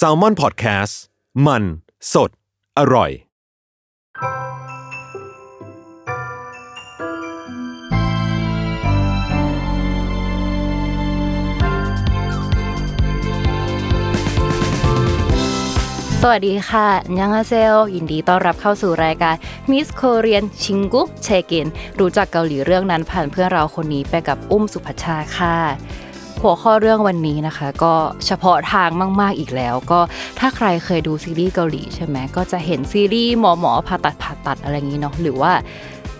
s a l ม o n PODCAST มัน สด อร่อย สวัสดีค่ะยังอาเซลยินดีต้อนรับเข้าสู่รายการมิสโคเรียนชิงกุ๊กเชกินรู้จักเกาหลีเรื่องนั้นผ่านเพื่อนเราคนนี้ไปกับอุ้มสุภชาค่ะหัวข้อเรื่องวันนี้นะคะก็เฉพาะทางมาก ๆอีกแล้ว ก็ถ้าใครเคยดูซีรีส์เกาหลีใช่ไหมก็จะเห็นซีรีส์หมอหมอผ่าตัดผ่าตัดอะไรอย่างนี้เนาะหรือว่า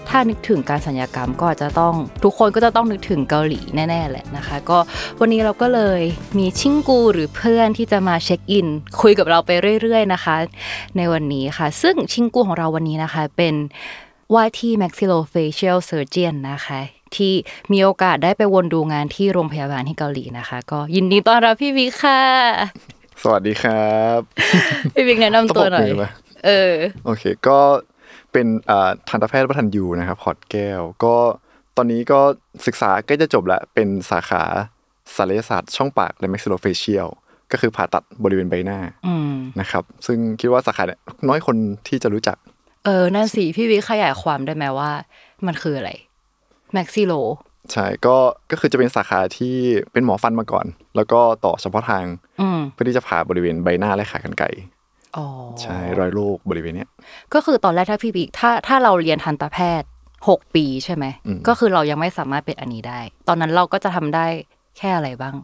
ถ้านึกถึงการสัญญกรรมก็จะต้องทุกคนก็จะต้องนึกถึงเกาหลีแน่ๆแหละนะคะ ก็วันนี้เราก็เลยมีชิงกูหรือเพื่อนที่จะมาเช็คอินคุยกับเราไปเรื่อย ๆ นะคะ ในวันนี้ค่ะ ซึ่งชิงกูของเราวันนี้นะคะเป็น YT Maxillofacial Surgeon นะคะที่มีโอกาสได้ไปวนดูงานที่โรงพยาบาลที่เกาหลีนะคะ ก็ยินดีต้อนรับพี่วิกค่ะ สวัสดีครับ พี่วิกแนะนำตัวหน่อยเออ โอเคก็เป็นทันตแพทย์ทันยูนะครับขอดแก้ว ก็ตอนนี้ก็ศึกษาใกล้จะจบแล้ว เป็นสาขาศัลยศาสตร์ช่องปากและแม็กซิโลเฟเชียล ก็คือผ่าตัดบริเวณใบหน้านะครับ ซึ่งคิดว่าสาขาเนี่ยน้อยคนที่จะรู้จัก เออนั่นสิพี่วิขยายความได้ไหมว่า มันคืออะไรแม็กซิโลใช่ก็ก็คือจะเป็นสาขาที่เป็นหมอฟันมาก่อน แล้วก็ต่อเฉพาะทางเพื่อที่จะผ่าบริเวณใบหน้าและขากันไก่ใช่รอยโรคบริเวณเนี้ยก็คือตอนแรกถ้าพี่บิ๊กถ้าถ้าเราเรียนทันตแพทย์หกปีใช่ไหม ก็คือเรายังไม่สามารถเป็นอันนี้ได้ ตอนนั้นเราก็จะทำได้แค่อะไรบ้าง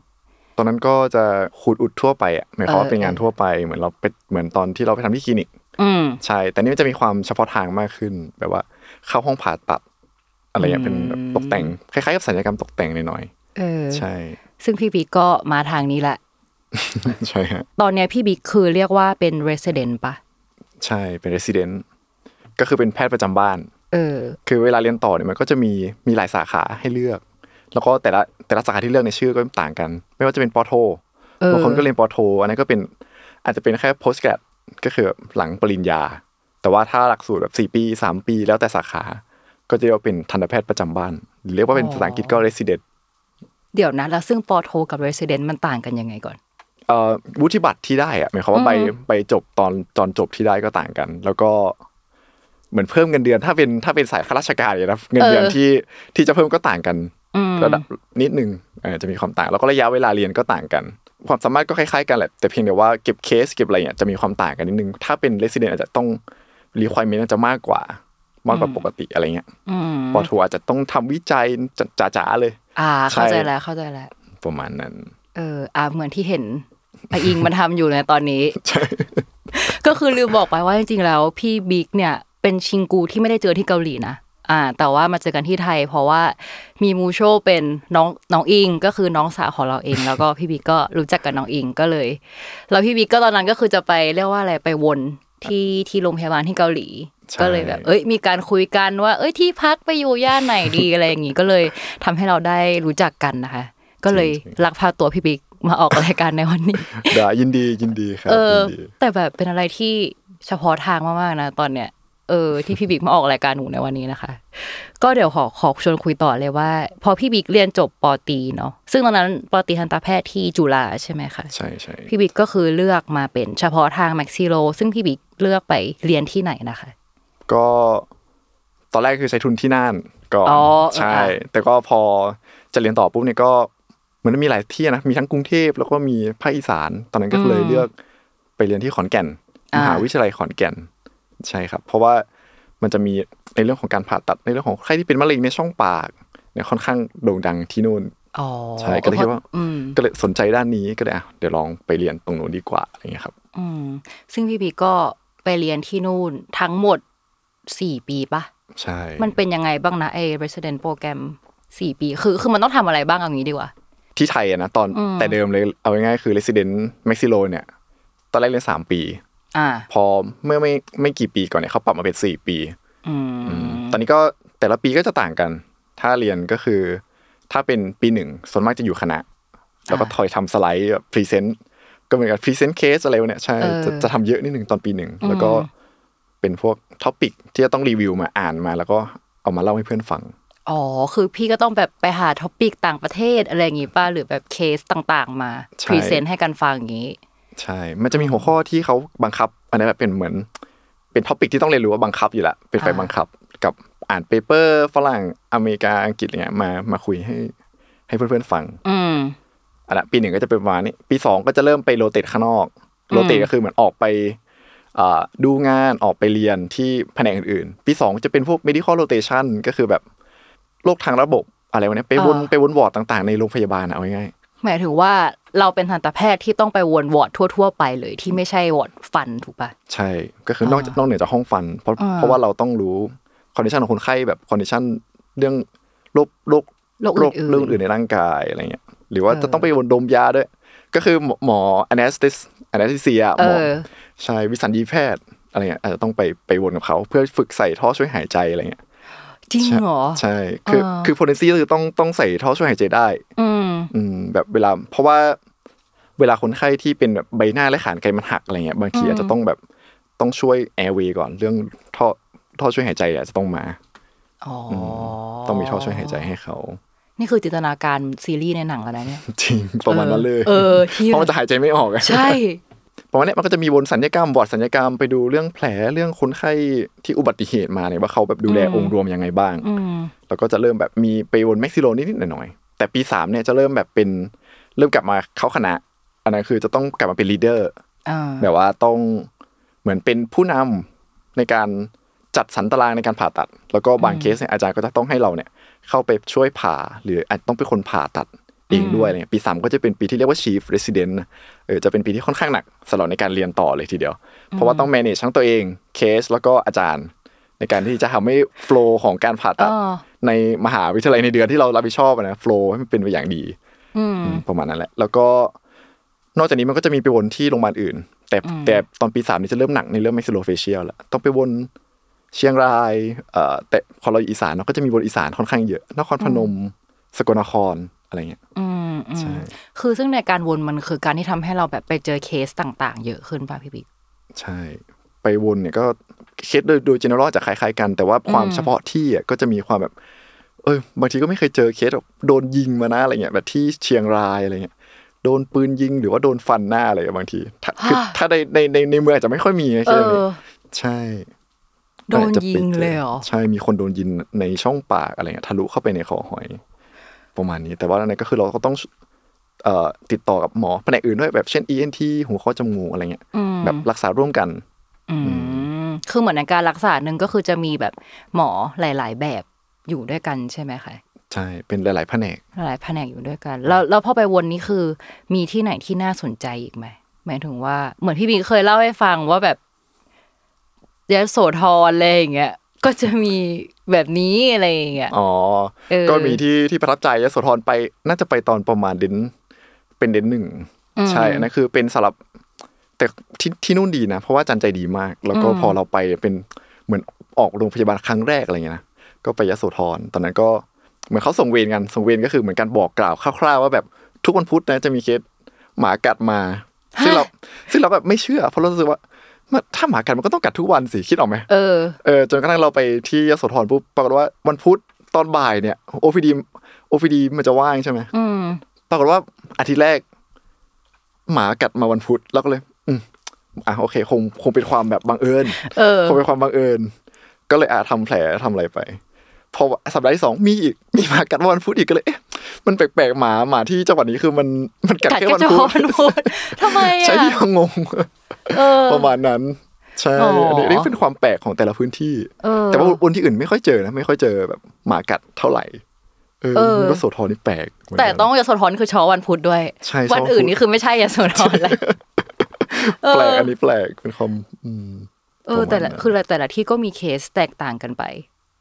ตอนนั้นก็จะขูดอุดทั่วไปอ่ะหมายความว่าเป็นงานทั่วไป เหมือนเราไปเหมือนตอนที่เราไปทำที่คลินิกใช่แต่นี่จะมีความเฉพาะทางมากขึ้นแบบว่าเข้าห้องผ่าตัดอะไรอย่างเป็นตกแต่ง คล้ายๆกับสัญญกรรมตกแต่งหน่อยๆใช่ ซึ่งพี่บีก็มาทางนี้แหละ ใช่ฮะตอนเนี้ยพี่บิ๊กคือเรียกว่าเป็นเรสเดนต์ปะใช่เป็นเรสเดนต์ก็คือเป็นแพทย์ประจำบ้านเออ คือเวลาเรียนต่อเนี่ยมันก็จะมีมีหลายสาขาให้เลือก แล้วก็แต่ละแต่ละสาขาที่เลือกในชื่อก็ต่างกัน ไม่ว่าจะเป็นปอโทบางคนก็เรียนปอโทอันนั้นก็เป็นอาจจะเป็นแค่ post grad ก็คือหลังปริญญา แต่ว่าถ้าหลักสูตรแบบสี่ปีสามปีแล้วแต่สาขาก็จะเรียกว่าเป็นทันตแพทย์ประจำบ้าน เรียกว่าเป็นภาษาอังกฤษก็ resident เดี๋ยวนะ แล้วซึ่งปอโทกับ resident มันต่างกันยังไงก่อนเอ่อวุฒิบัตรที่ได้อะหมายความว่าไปไปจบตอนตอนจบที่ได้ก็ต่างกัน แล้วก็ เหมือนเพิ่มเงินเดือนถ้าเป็นถ้าเป็นสายข้าราชการเนี่ยนะเงินเดือนที่ที่จะเพิ่มก็ต่างกันระดับนิดนึงจะมีความต่างแล้วก็ระยะเวลาเรียนก็ต่างกัน ความสามารถก็คล้ายๆกันแหละแต่เพียงแต่ว่าเก็บเคสเก็บอะไรเนี่ยจะมีความต่างกันนิดนึงถ้าเป็นเรสเดนอาจจะต้องรีควอรี่มันจะมากกว่ามากกว่าปกติอะไรเงี้ยปอโทอาจจะต้องทำวิจัยจ๋าๆเลย อ่าเข้าใจแล้วเข้าใจแล้วประมาณนั้น เอออ่าเหมือนที่เห็นออิงมันทำอยู่ในตอนนี้ ก็คือลืมบอกไปว่าจริงๆแล้ว พี่บิ๊กเนี่ย เป็นชิงกูที่ไม่ได้เจอที่เกาหลีนะ อ่า แต่ว่ามาเจอกันที่ไทย เพราะว่ามีมูโชเป็นน้องน้องอิงก็คือน้องสาวของเราเอง แล้วก็พี่บิ๊กก็รู้จักกับน้องอิงก็เลยแล้วพี่บิ๊กก็ตอนนั้นก็คือจะไปเรียกว่าอะไรไปวนที่ที่โรงพยาบาลที่เกาหลี ก็เลยแบบเอ้ยมีการคุยกันว่าเอ้ยที่พักไปอยู่ย่านไหนดีอะไรอย่างงี้ก็เลยทำให้เราได้รู้จักกันนะคะก็เลยรักพาตัวพี่บิ๊กมาออกรายการในวันนี้ด่ายินดียินดีครับเออ แต่แบบเป็นอะไรที่เฉพาะทางมากๆนะตอนเนี้ยเออที่พี่บิ๊กมาออกรายการหนูในวันนี้นะคะ ก็เดี๋ยวขอขอชวนคุยต่อเลยว่า พอพี่บิ๊กเรียนจบปอตีเนาะซึ่งตอนนั้นปอตีทันตแพทย์ที่จุฬาใช่ไหมคะใช่ใช่พี่บิ๊กก็คือเลือกมาเป็นเฉพาะทางแม็กซิโลซึ่งพี่บิ๊กเลือกไปเรียนที่ไหนนะคะ ก็ตอนแรกคือใช้ทุนที่น่านก่อนใช่ แต่ก็พอจะเรียนต่อปุ๊บเนี่ยก็เหมือนมีหลายที่นะมีทั้งกรุงเทพแล้วก็มีภาคอีสานตอนนั้นก็เลยเลือกไปเรียนที่ขอนแก่นมหาวิทยาลัยขอนแก่นใช่ครับเพราะว่ามันจะมีในเรื่องของการผ่าตัดในเรื่องของใครที่เป็นมะเร็งในช่องปากเนี่ยค่อนข้างโด่งดังที่นู่นใช่ก็เลยคิดว่าก็เลยสนใจด้านนี้ก็เลยอ่ะเดี๋ยวลองไปเรียนตรงนู้นดีกว่าอะไรเงี้ยครับอืมซึ่งพี่พีก็ไปเรียนที่นู่นทั้งหมดสี่ปีปะใช่มันเป็นยังไงบ้างนะเอ้ resident โปรแกรมสี่ปี คือคือมันต้องทำอะไรบ้างเอางี้ดีกว่าที่ไทยอะนะตอนแต่เดิมเลยเอาง่ายๆคือ resident m e x i โลเนี่ยตอนแรกเรียนสามปีพอเมื่อไม่ไม่กี่ปีก่อนเนี่ยเขาปรับมาเป็นสี่ปีตอนนี้ก็แต่ละปีก็จะต่างกัน ถ้าเรียนก็คือถ้าเป็นปีหนึ่งส่วนมากจะอยู่คณะแล้วก็ถอยทำสไลด์พรีเซนต์ก็เหมือนกับพรีเซนต์เคสอะไรเนี่ยใช่จะจะทำเยอะนิดหนึ่งตอนปีหนึ่งแล้วก็เป็นพวกท็อปิกที่จะต้องรีวิวมาอ่านมา แล้วก็เอามาเล่าให้เพื่อนฟังอ๋อคือพี่ก็ต้องแบบไปหาท็อปิกต่างประเทศอะไรอย่างงี้ป่ะหรือแบบเคสต่างๆ มาพรีเซนต์ให้กันฟังอย่างงี้ใช่มันจะมีหัวข้อที่เขาบังคับ อันนี้บเป็นเหมือน เป็นท็อปิกที่ต้องเรียนรู้ว่าบังคับอยู่ละ เป็นไปบังคับกับอ่านเปเปอร์ ฝรั่งอเมริกาอังกฤษเงี้ยมามาคุยให้ให้เพื่อนๆฟัง อืมอันละปีหนึ่งก็จะเป็นวานี้ ปีสองก็จะเริ่มไปโรเตตข้างนอก โรเตตก็คือเหมือนออกไปดูงานออกไปเรียนที่แผนกอื่น ๆ ปีสองจะเป็นพวก medical rotation ก็คือแบบโรคทางระบบอะไรวะเนี้ยไปวนไปวนวอร์ดต่างๆ ในโรงพยาบาลเอาง่ายหมายถึงว่าเราเป็นทันตแพทย์ที่ต้องไปวนวอดทั่วๆไปเลย ที่ไม่ใช่วอดฟันถูกปะใช่ก็คือนอกนอกเหนือจากห้องฟันเพราะเพราะว่าเราต้องรู้คอนดิชันของคนไข้แบบคอนดิชันเรื่องโรคโรคโรคเรื่องอื่นในร่างกายอะไรเงี้ยหรือว่าจะต้องไปวนดมยาด้วย ก็คือหมอ a n า s t h e s i a หมอ ใช่วิสัญญีแพทย์อะไรเงี้ยอาจจะต้องไปไปวนกับเขาเพื่อฝึกใส่ท่อช่วยหายใจอะไรเงี้ยจริงเหรอใช่ คือคือโพเทนซีก็คือต้องต้องใส่ท่อช่วยหายใจได้อืม แบบเวลา เพราะว่าเวลาคนไข้ที่เป็นแบบใบหน้าและขานไกมันหักอะไรเงี้ยบางทีอาจจะต้องแบบต้องช่วยแอร์เวย์ก่อน เรื่องท่อท่อช่วยหายใจอาจจะต้องมาต้องมีท่อช่วยหายใจให้เขา นี่คือจินตนาการซีรีส์ในหนังแล้วนะเนี่ยจริงประมาณนั้นเลย เออที่เขาจะหายใจไม่ออกใช่ประมาณนี้มันก็จะมีบนสัญญกรรมบอดสัญญกรรมไปดูเรื่องแผลเรื่องคนไข้ที่อุบัติเหตุมาเนี่ยว่าเขาแบบดูแลองค์รวมยังไงบ้างแล้วก็จะเริ่มแบบมีไปวนแม็กซิโลนิดๆหน่อยๆแต่ปีสามเนี่ยจะเริ่มแบบเป็นเริ่มกลับมาเข้าคณะอันนั้นคือจะต้องกลับมาเป็นลีดเดอร์แบบว่าต้องเหมือนเป็นผู้นำในการจัดสรรตารางในการผ่าตัด แล้วก็บางเคสเนี่ยอาจารย์ก็จะต้องให้เราเนี่ยเข้าไปช่วยผ่าหรืออาจต้องเป็นคนผ่าตัดเองด้วยเนี่ยปีสามก็จะเป็นปีที่เรียกว่า chief resident เออจะเป็นปีที่ค่อนข้างหนักสำหรับในการเรียนต่อเลยทีเดียว เพราะว่าต้อง manage ทั้งตัวเองเคส แล้วก็อาจารย์ในการที่จะทำให้ flow ของการผ่าตัดในมหาวิทยาลัยในเดือนที่เรารับผิดชอบนะ flow ให้มันเป็นไปอย่างดีประมาณนั้นแหละแล้วก็นอกจากนี้มันก็จะมีไปวนที่โรงพยาบาลอื่น แต่แต่ตอนปีสามนี่จะเริ่มหนักในเรื่อง m ม x i l l o f a c i a l แล้วต้องไปวนเชียงรายเออ่แต่พอเราอีสานเราก็จะมีบนอีสานค่อนข้างเยอะนครพนม สกลนครอะไรเงี้ยอืมใช่คือซึ่งในการวนมันคือการที่ทำให้เราแบบไปเจอเคสต่างๆเยอะขึ้นป่ะพี่บิ๊กใช่ ไปวนเนี่ยก็เคสโดยโดยเจเนอเรลจะคล้ายๆกัน แต่ว่าความเฉพาะที่อ่ะก็จะมีความแบบ เออบางทีก็ไม่เคยเจอเคสโดนยิงมานะอะไรเงี้ยแบบที่เชียงรายอะไรเงี้ย โดนปืนยิงหรือว่าโดนฟันหน้าอะไรบางทีคือถ้าในในในในเมืองจะไม่ค่อยมีใช่ไหมใช่ โดนยิงเลยเหรอ ใช่มีคนโดนยิงในช่องปากอะไรเงี้ยทะลุเข้าไปในคอหอยประมาณนี้แต่ว่าอะไรก็คือเราก็ต้องติดต่อกับหมอแผนกอื่นด้วยแบบเช่น ENT หู้อจมูกอะไรเงี้ยแบบรักษาร่วมกันคือเหมือนในการรักษาหนึ่งก็คือจะมีแบบหมอหลาย ๆ แบบอยู่ด้วยกันใช่ไหมคะใช่เป็นหลาย ๆ แผนกหลายๆแผนกอยู่ด้วยกัน แล้วแล้วพอไปวนนี้คือ มีที่ไหนที่น่าสนใจอีกไหมหมายถึงว่าเหมือนพี่บีเคยเล่าให้ฟังว่าแบบยโสธรอะไรอย่างเงี้ยก็จะมีแบบนี้อะไรอย่างเงี้ย อ๋อ ก็มีที่ที่ประทับใจยโสธรไป น่าจะไปตอนประมาณเดนเป็นเดนหนึ่ง ใช่นะคือเป็นสำหรับแต่ที่ที่นู่นดีนะ เพราะว่าจันใจดีมาก แล้วก็พอเราไปเป็นเหมือนออกโรงพยาบาลครั้งแรกอะไรเงี้ยนะ ก็ไปยโสธร ตอนนั้นก็ เหมือนเขาส่งเวรกัน ส่งเวรก็คือเหมือนการบอกกล่าวคร่าวๆว่าแบบทุกวันพุธนะจะมีเคสหมากัดมา ซึ่งเราซึ่งเราแบบไม่เชื่อ เพราะเราสึกว่าถ้าหมากัดมันก็ต้องกัดทุกวันสิคิดออกไหมเออเออ จนกระทั่งเราไปที่ยโสธรปุ๊บปรากฏว่าวันพุธตอนบ่ายเนี่ยโอพีดีโอพีดีมันจะว่างใช่ไหมปรากฏว่า อาทิตย์แรก หมากัดมาวันพุธแล้วก็เลย อืมอ่ะโอเค คงคงเป็นความแบบบังเอิญคงเป็นความบังเอิญ ก็เลยอาจทำแผลทำอะไรไปพอสัปดาห์ที่สองมีอีกมีมากัดวันพุธอีกก็เลยมันแปลกๆหมาหมาที่จังหวัดนี้คือมันมันกัดแค่วันพุธทำไมอ่ะใช่ที่งงประมาณนั้นใช่อันนี้เป็นความแปลกของแต่ละพื้นที่แต่ว่าอุนที่อื่นไม่ค่อยเจอนะไม่ค่อยเจอแบบหมากัดเท่าไหร่เออ็โสธรนี่แปลกแต่ต้องยโสธรคือช้อวันพุธด้วยวันอื่นนี่คือไม่ใช่ยาโสธรแล้วแปลกอันนี้แปลกเป็นคอมเออแต่ละคือแต่ละที่ก็มีเคสแตกต่างกันไป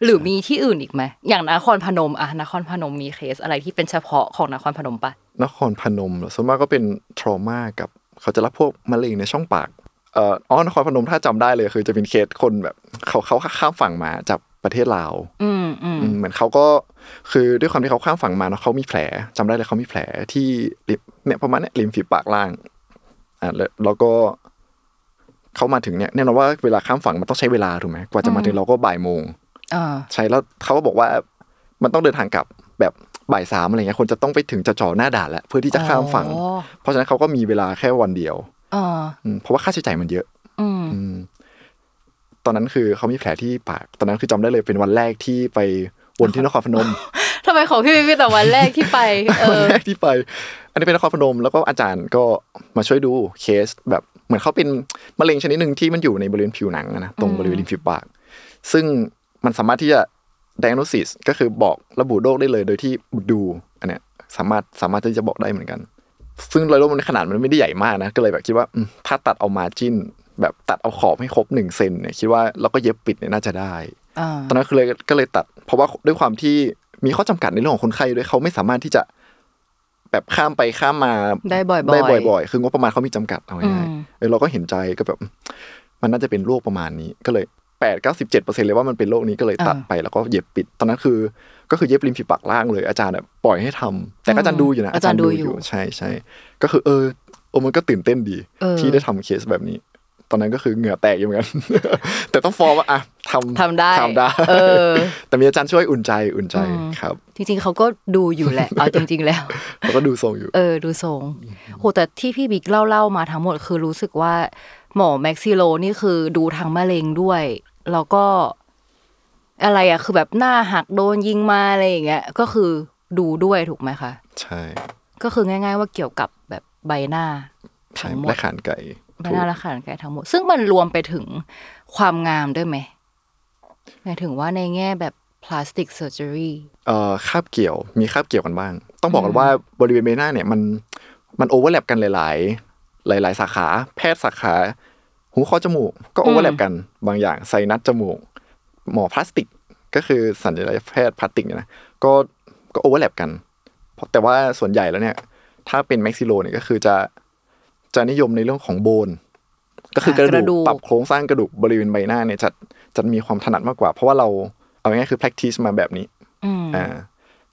หรือมีที่อื่นอีกไหมอย่างนครพนมอะนครพนมมีเคสอะไรที่เป็นเฉพาะของนครพนมปะนครพนมส่วนมากก็เป็นทรมากับเขาจะรับพวกมะเร็งในช่องปากเอ่ออ๋อนครพนมถ้าจำได้เลย คือจะเป็นเคสคนแบบเขาเขาข้ามฝั่งมาจากประเทศลาวอืมอืมเหมือนเขาก็คือด้วยความที่เขาข้ามฝั่งมาเนาะเขามีแผล จำได้เลยเขามีแผล ที่เนี่ยประมาณเนี่ยริมฝีปากล่างอ่าแล้วก็ เขามาถึงเนี่ยแน่นอนว่าเวลาข้ามฝั่งมันต้องใช้เวลาถูกไหมกว่าจะมาถึงเราก็บ่ายโมงใช่แล้วเขาก็บอกว่ามันต้องเดินทางกลับแบบบ่ายสามอะไรเงี้ยคนจะต้องไปถึงจะจ่อหน้าด่านแล้วเพื่อที่จะข้ามฝั่งเพราะฉะนั้นเขาก็มีเวลาแค่วันเดียวเพราะว่าค่าใช้จ่ายมันเยอะตอนนั้นคือเขามีแผลที่ปากตอนนั้นคือจำได้เลยเป็นวันแรกที่ไปวนที่นครพนมทำไมของพี่พี่แต่วันแรกที่ไปวันแรกที่ไป อันนี้เป็นนครพนม แล้วก็อาจารย์ก็มาช่วยดูเคส แบบเหมือนเขาเป็นมะเร็งชนิดหนึ่งที่มันอยู่ในบริเวณผิวหนังนะตรงบริเวณริมฝีปาก ซึ่งมันสามารถที่จะ diagnosis ก็คือบอกระบุโรคได้เลย โดยที่ดูอันเนี้ยสามารถสามารถที่จะบอกได้เหมือนกัน ซึ่งรอยโรคมันขนาดมันไม่ได้ใหญ่มากนะก็เลยแบบคิดว่าถ้าตัดเอามาจิ้น แบบตัดเอาขอบให้ครบหนึ่งเซนเนี่ยคิดว่าเราก็เย็บปิดเนี่ยน่าจะได้ตอนนั้นคือเลยก็เลยตัดเพราะว่าด้วยความที่มีข้อจำกัดในเรื่องของคนไข้ด้วยเขาไม่สามารถที่จะ แบบข้ามไปข้ามมาได้บ่อยๆได้บ่อยๆคืองบประมาณเขามีจำกัดเอาง่ายๆเราก็เห็นใจก็แบบ มันน่าจะเป็นโรคประมาณนี้ก็เลยแปดเก้าสิบเจ็็ดเเเปอร์ซนลยว่ามันเป็นโรคนี้ก็เลยตัดไปแล้วก็เย็บปิดตอนนั้นคือก็คือเย็บริมฝีปากล่างเลยอาจารย์แบบปล่อยให้ทำ แต่อาจารย์ดูอยู่นะ อาจารย์ดูอยู่ใช่ใช่ก็คือเออโอ้มันก็ตื่นเต้นดี ที่ได้ทำเคสแบบนี้ ตอนนั้นก็คือเหงื่อแตกอยู่เหมือนกันแต่ต้องฟอร์มว่าอ่ะทำทำได้ทำได้แต่มีอาจารย์ช่วยอุ่นใจอุ่นใจครับ จริงๆเขาก็ดูอยู่แหละ เอาจริงๆแล้วเขาก็ดูทรงอยู่ เออ ดูทรงโหแต่ที่พี่บิ๊กเล่าๆมาทั้งหมดคือรู้สึกว่าหมอแม็กซิโลนี่คือดูทางมะเร็งด้วยแล้วก็อะไรอะคือแบบหน้าหักโดนยิงมาอะไรอย่างเงี้ยก็คือดูด้วยถูกไหมคะใช่ ก็คือง่าย ๆว่าเกี่ยวกับแบบใบหน้าทั้งหมดและขานไก่ใบหน้าและขานไก่ทั้งหมดซึ่งมันรวมไปถึงความงามด้วยไหมหมายถึงว่าในแง่แบบพลาสติกเซอร์เจอรี่เอ่อคาบเกี่ยว มีคาบเกี่ยวกันบ้างต้องบอกกันว่าบริเวณใบหน้าเนี่ยมันมันโอเวอร์แลปกันหลาย ๆ หลาย ๆ สาขา แพทย์สาขาหูคอจมูกก็โอเวอร์แลปกันบางอย่างไซนัสจมูก หมอพลาสติก ก็คือสัญลักษณ์แพทย์พลาสติกนะก็ก็โอเวอร์แลปกันแต่ว่าส่วนใหญ่แล้วเนี่ย ถ้าเป็นแม็กซิโลเนี่ยก็คือจะจะนิยมในเรื่องของโบน ก็คือกระดูกปรับโครงสร้างกระดูกบริเวณใบหน้าเนี่ยจะจะมีความถนัดมากกว่า เพราะว่าเราเอาง่ายคือ practice มาแบบนี้อ่า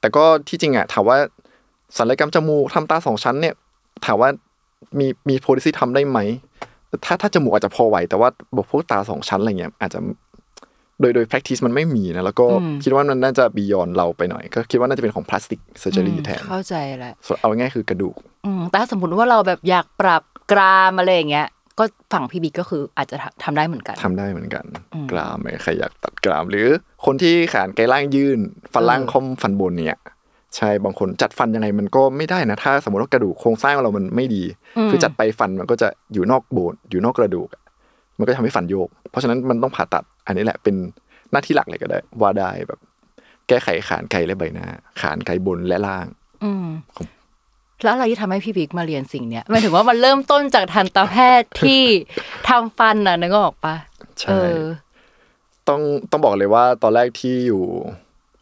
แต่ก็ที่จริงอ่ะถามว่าสัลยกรรมจมูกทำตาสองชั้นเนี่ย ถามว่ามีมีโพลิซีทำได้ไหมถ้าถ้าจมูกอาจจะพอไหวแต่ว่าบอกพวกตาสองชั้นอะไรเงี้ยอาจจะโดยโดย practice มันไม่มีนะ แล้วก็คิดว่ามันน่าจะบียอนเราไปหน่อย ก็คิดว่าน่าจะเป็นของพลาสติกเซอร์เจอรี่แทนเข้าใจแหละเอาง่ายคือกระดูกแต่สมมติว่าเราแบบอยากปรับกรามอะไรเงี้ยก็ฝั่งพี่บิ๊กก็คืออาจจะทำได้เหมือนกัน ทำได้เหมือนกัน กรามใครอยากตัดกราม หรือคนที่ขานไกล่างยื่นฝันล่างคอมฝันบนเนี่ยใช่ บางคนจัดฟันยังไงมันก็ไม่ได้นะ ถ้าสมมติว่ากระดูกโครงสร้างของเรามันไม่ดี คือจัดไปฟันมันก็จะอยู่นอกโบนอยู่นอกกระดูก มันก็ทำให้ฟันโยก เพราะฉะนั้นมันต้องผ่าตัด อันนี้แหละเป็นหน้าที่หลักเลยก็ได้ ว่าได้แบบ แก้ไขขานไกและใบหน้า ขานไกบนและล่าง อืแล้วอะไรที่ทำให้พี่บิ๊กมาเรียนสิ่งเนี้ยหมายถึงว่ามันเริ่มต้นจากทันตแพทย์ที่ทำฟันน่ะนึกออกปะใช่ต้องต้องบอกเลยว่าตอนแรกที่อยู่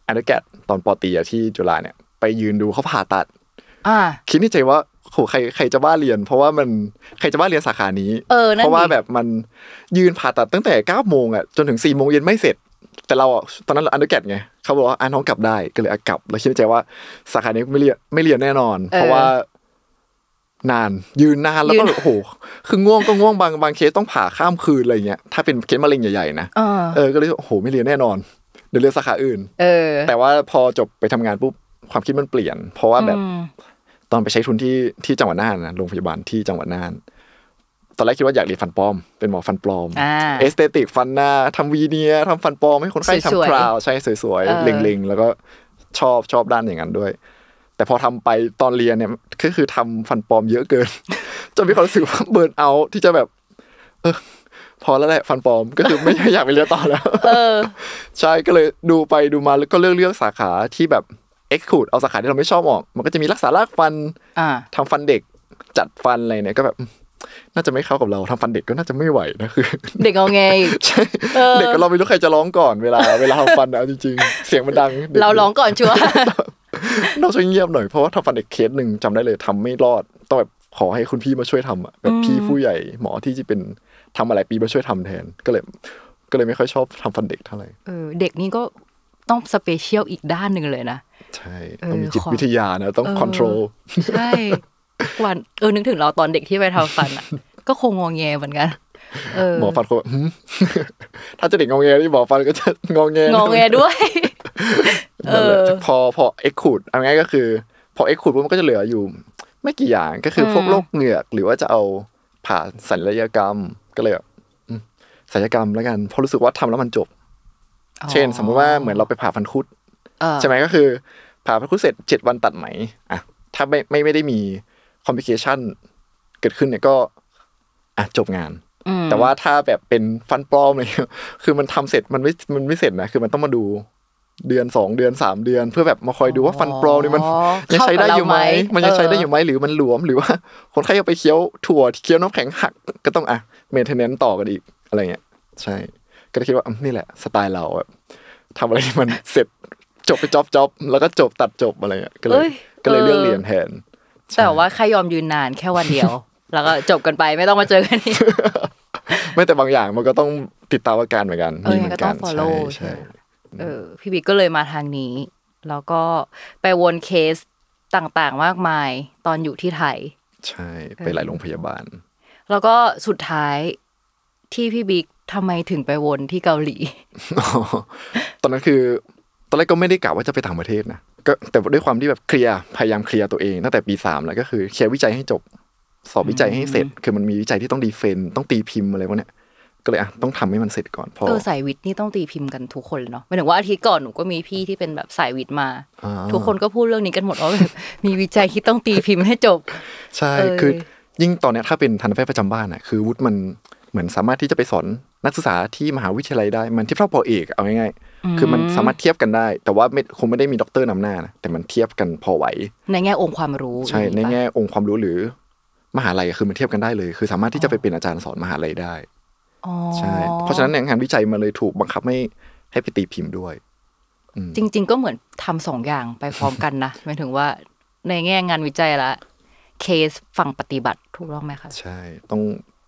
อันเดอร์แกตตอนปอตีอะที่จุฬาเนี่ย ไปยืนดูเขาผ่าตัดคิดในใจว่าโหใครใครจะบ้าเรียน เพราะว่ามันใครจะบ้าเรียนสาขานี้เพราะว่าแบบมันยืนผ่าตัดตั้งแต่เก้าโมงอะจนถึงสี่โมงเย็นไม่เสร็จ แต่เราตอนนั้นเราอันเดอร์แกตไงเขาบอกว่าอัาน้องกลับได้ก็เลยกลับเราคิดในใจว่าสาขานี้ไม่เรียนไม่เรียนแน่นอน เพราะว่านาน ยืนนานแล้วก็โอ้โหคือง่วงก็ง่วงบางบางเคสต้องผ่าข้ามคืนอะไรเงี้ย ถ้าเป็นเคสมะเร็งใหญ่ๆนะเออก็เลยโอ้โหไม่เรียนแน่นอนเรือเรียนสาขาอื่น เออ แต่ว่าพอจบไปทำงานปุ๊บความคิดมันเปลี่ยน เพราะว่าแบบตอนไปใช้ทุนที่ที่จังหวัดน่านนะโรงพยาบาลที่จังหวัดน่านตอนแรกคิดว่าอยากเรียนฟันปลอมเป็นหมอฟันปลอมเอสเตติกฟันหน้าทำวีเนียทำฟันปลอมให้คนไข้ทำคราว ใช่สวยๆเล็งๆแล้วก็ชอบชอบด้านอย่างนั้นด้วย แต่พอทำไปตอนเรียนเนี่ยก็คือทำฟันปลอมเยอะเกินจนมีความรู้สึกว่าเบิร์นเอาที่จะแบบ เออพอแล้วแหละฟันปลอม ก็คือไม่อยากไปเรียนต่อแล้วใช่ก็เลยดูไปดูมาแล้วก็เลือกเลือกสาขาที่แบบเอ็กซ์คูดเอาสาขาที่เราไม่ชอบออกมันก็จะมีรักษาลากฟันทำฟันเด็กจัดฟันอะไรเนี่ยก็แบบ น่าจะไม่เข้ากับเราทำฟันเด็กก็น่าจะไม่ไหวนะคือ เด็กเอาไงใช่เด็กก็เราไม่รู้ใครจะร้องก่อนเวลา เวลาทำฟันเอาจริง ๆ เสียงมันดังเราร้องก่อนชัวร์องาช่วยเงียบหน่อยเพราะว่าทำฟันเด็กเคสหนึ่งจำได้เลยทำไม่รอดต้องแบบขอให้คุณพี่มาช่วยทำอ่ะแบบพี่ผู้ใหญ่หมอที่จะเป็นทำอะไรปีมาช่วยทำแทนก็เลยก็เลยไม่ค่อยชอบทำฟันเด็กเท่าไหร่เออเด็กนี่ก็ต้องสเปเชียลอีกด้านหนึ่งเลยนะใช่ต้องมีจิตวิทยานะ ต้องคอนโทรลใช่กวันเออนึกถึงเราตอนเด็กที่ไปทำฟันอ่ะ ก็คงงองแงเหมือนกันหมอฟันเขาถ้าจะเด็กงองแงที่หมอฟันก็จะงองแงงองแงด้วยพอพอเอ็กขูดเอาง่ายก็คือ พอเอ็กขูดมันก็จะเหลืออยู่ไม่กี่อย่างก็คือพวกโรคเหงือกหรือว่าจะเอาผ่าศัลยกรรมก็เลยแบบศัลยกรรมแล้วกันเพราะรู้สึกว่าทำแล้วมันจบเช่น สมมุติว่าเหมือนเราไปผ่าฟันคุดใช่ไหมก็คือผ่าฟันคุดเสร็จเจ็ดวันตัดไหมอ่ะถ้าไม่ไม่ไม่ได้มีคอมพิเคชันเกิดขึ้นเนี่ยก็อ่ะจบงานแต่ว่าถ้าแบบเป็นฟันปลอมเลยคือมันทำเสร็จมันไม่มันไม่เสร็จนะคือมันต้องมาดูเดือน2เดือน3เดือนเพื่อแบบมาคอยดูว่าฟันปลอมนี่มันยังใช้ได้อยู่ไหมมันยังใช้ได้อยู่ไหมหรือมันหลวมหรือว่าคนไข้เอาไปเคี้ยวถั่วเคี้ยวน้ำแข็งหัก ก็ต้องอ่ะเมนเทนเนนต์ต่อกันอีกอะไรเงี้ย ใช่ก็คิดว่านี่แหละ สไตล์เราแบบทำอะไรที่มัน เสร็จจบไปจ็อบจ็อบแล้วก็จบตัดจบอะไรเงี้ยก็เลยก็เลยเลือกเรียนแทนแต่ว่าใครยอมยืนนานแค่วันเดียว แล้วก็จบกันไปไม่ต้องมาเจอกันอีกไม่แต่บางอย่างมันก็ต้องติดตามอาการเหมือนกันมีเหมือนกันใช่เออพี่บิ๊กก็เลยมาทางนี้ แล้วก็ไปวนเคสต่างๆ มากมายตอนอยู่ที่ไทยใช่ไปหลายโรงพยาบาล แล้วก็สุดท้ายที่พี่บิ๊กทำไมถึงไปวนที่เกาหลีตอนนั้นคือตอนแรกก็ไม่ได้กะว่าจะไปต่างประเทศนะก็แต่ด้วยความที่แบบเคลียร์พยายามเคลียร์ตัวเองตั้งแต่ปีสามแล้วก็คือเคลียร์วิจัยให้จบสอบวิจัยให้เสร็จคือมันมีวิจัยที่ต้องดีเฟน ต้องตีพิมพ์อะไรพวกเนี้ยก็เลยอ่ะต้องทำให้มันเสร็จก่อนพอเออสายวิทย์นี่ต้องตีพิมพ์กันทุกคนเนาะหมายถึงว่าอาทิตย์ก่อนหนูก็มีพี่ที่เป็นแบบสายวิทย์มา ทุกคนก็พูดเรื่องนี้กันหมดว่าแบบมีวิจัยที่ต้องตีพิมพ์ให้จบ ใช่คือยิ่งตอนนี้ถ้าเป็นทันตแพทย์ประจำบ้านอ่ะคือวุฒิมันเหมือนสามารถที่จะไปสอนนักศึกษาที่มหาวิทยาลัยได้ มันที่เท่าพอเอกเอาง่ายๆ คือมันสามารถเทียบกันได้ แต่ว่าคงไม่ได้มีด็อกเตอร์นำหน้านะแต่มันเทียบกันพอไหว ในแง่องค์ความรู้ใช่ในแง่องค์ความรู้หรือมหาลัยคือมันเทียบกันได้เลย คือสามารถที่จะไปเป็นอาจารย์สอนมหาลัยได้ใช่เพราะฉะนั้นงานวิจัยมันเลยถูกบังคับไม่ให้ไปตีพิมพ์ด้วย จริงๆ ก็เหมือนทำสองอย่างไปพร้อมกันนะหมายถึงว่าในแง่งานวิจัยละเคสฝั่งปฏิบัติถูกต้องไหมคะใช่ต้อง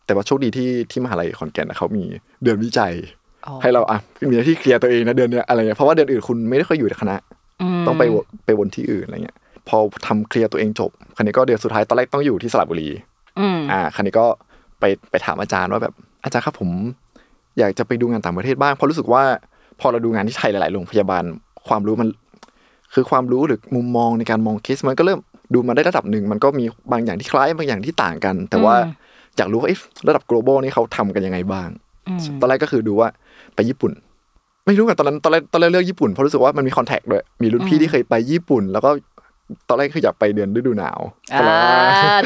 แต่ว่าโชคดีที่ ที่มหาลัยขอนแก่นเขามีเดือนวิจัย ให้เราอ่ะมีหน้าที่เคลียร์ตัวเองนะเดือนเนี้ยอะไรเงี้ยเพราะว่าเดือนอื่นคุณไม่ได้ค่อยอยู่ในคณะต้องไปไปวนที่อื่นอะไรเงี้ย พอทำเคลียร์ตัวเองจบคันนี้ก็เดือนสุดท้ายตอนแรกต้องอยู่ที่สระบุรีอ่าคันนี้ก็ไปไปถามอาจารย์ว่าแบบอาจารย์ครับผมอยากจะไปดูงานต่างประเทศบ้างเพราะรู้สึกว่าพอเราดูงานที่ไทยหลาย ๆ โรงพยาบาล ความรู้มันคือความรู้หรือมุมมองในการมองเคสมันก็เริ่มดูมาได้ระดับหนึ่งมันก็มีบางอย่างที่คล้ายบางอย่างที่ต่างกัน แต่ว่าอยากรู้ว่าระดับ global นี่เขาทำกันยังไงบ้างตอนแรกก็คือดูว่าไปญี่ปุ่น ไม่รู้กันตอนนั้นตอนแรกตอนแรกเลือกญี่ปุ่นเพราะรู้สึกว่ามันมีคอนแทคด้วยมีรุ่นพี่ที่เคยไปญี่ปุ่น แล้วก็ตอนแรกคืออยากไปเดือนฤดูหนาวอ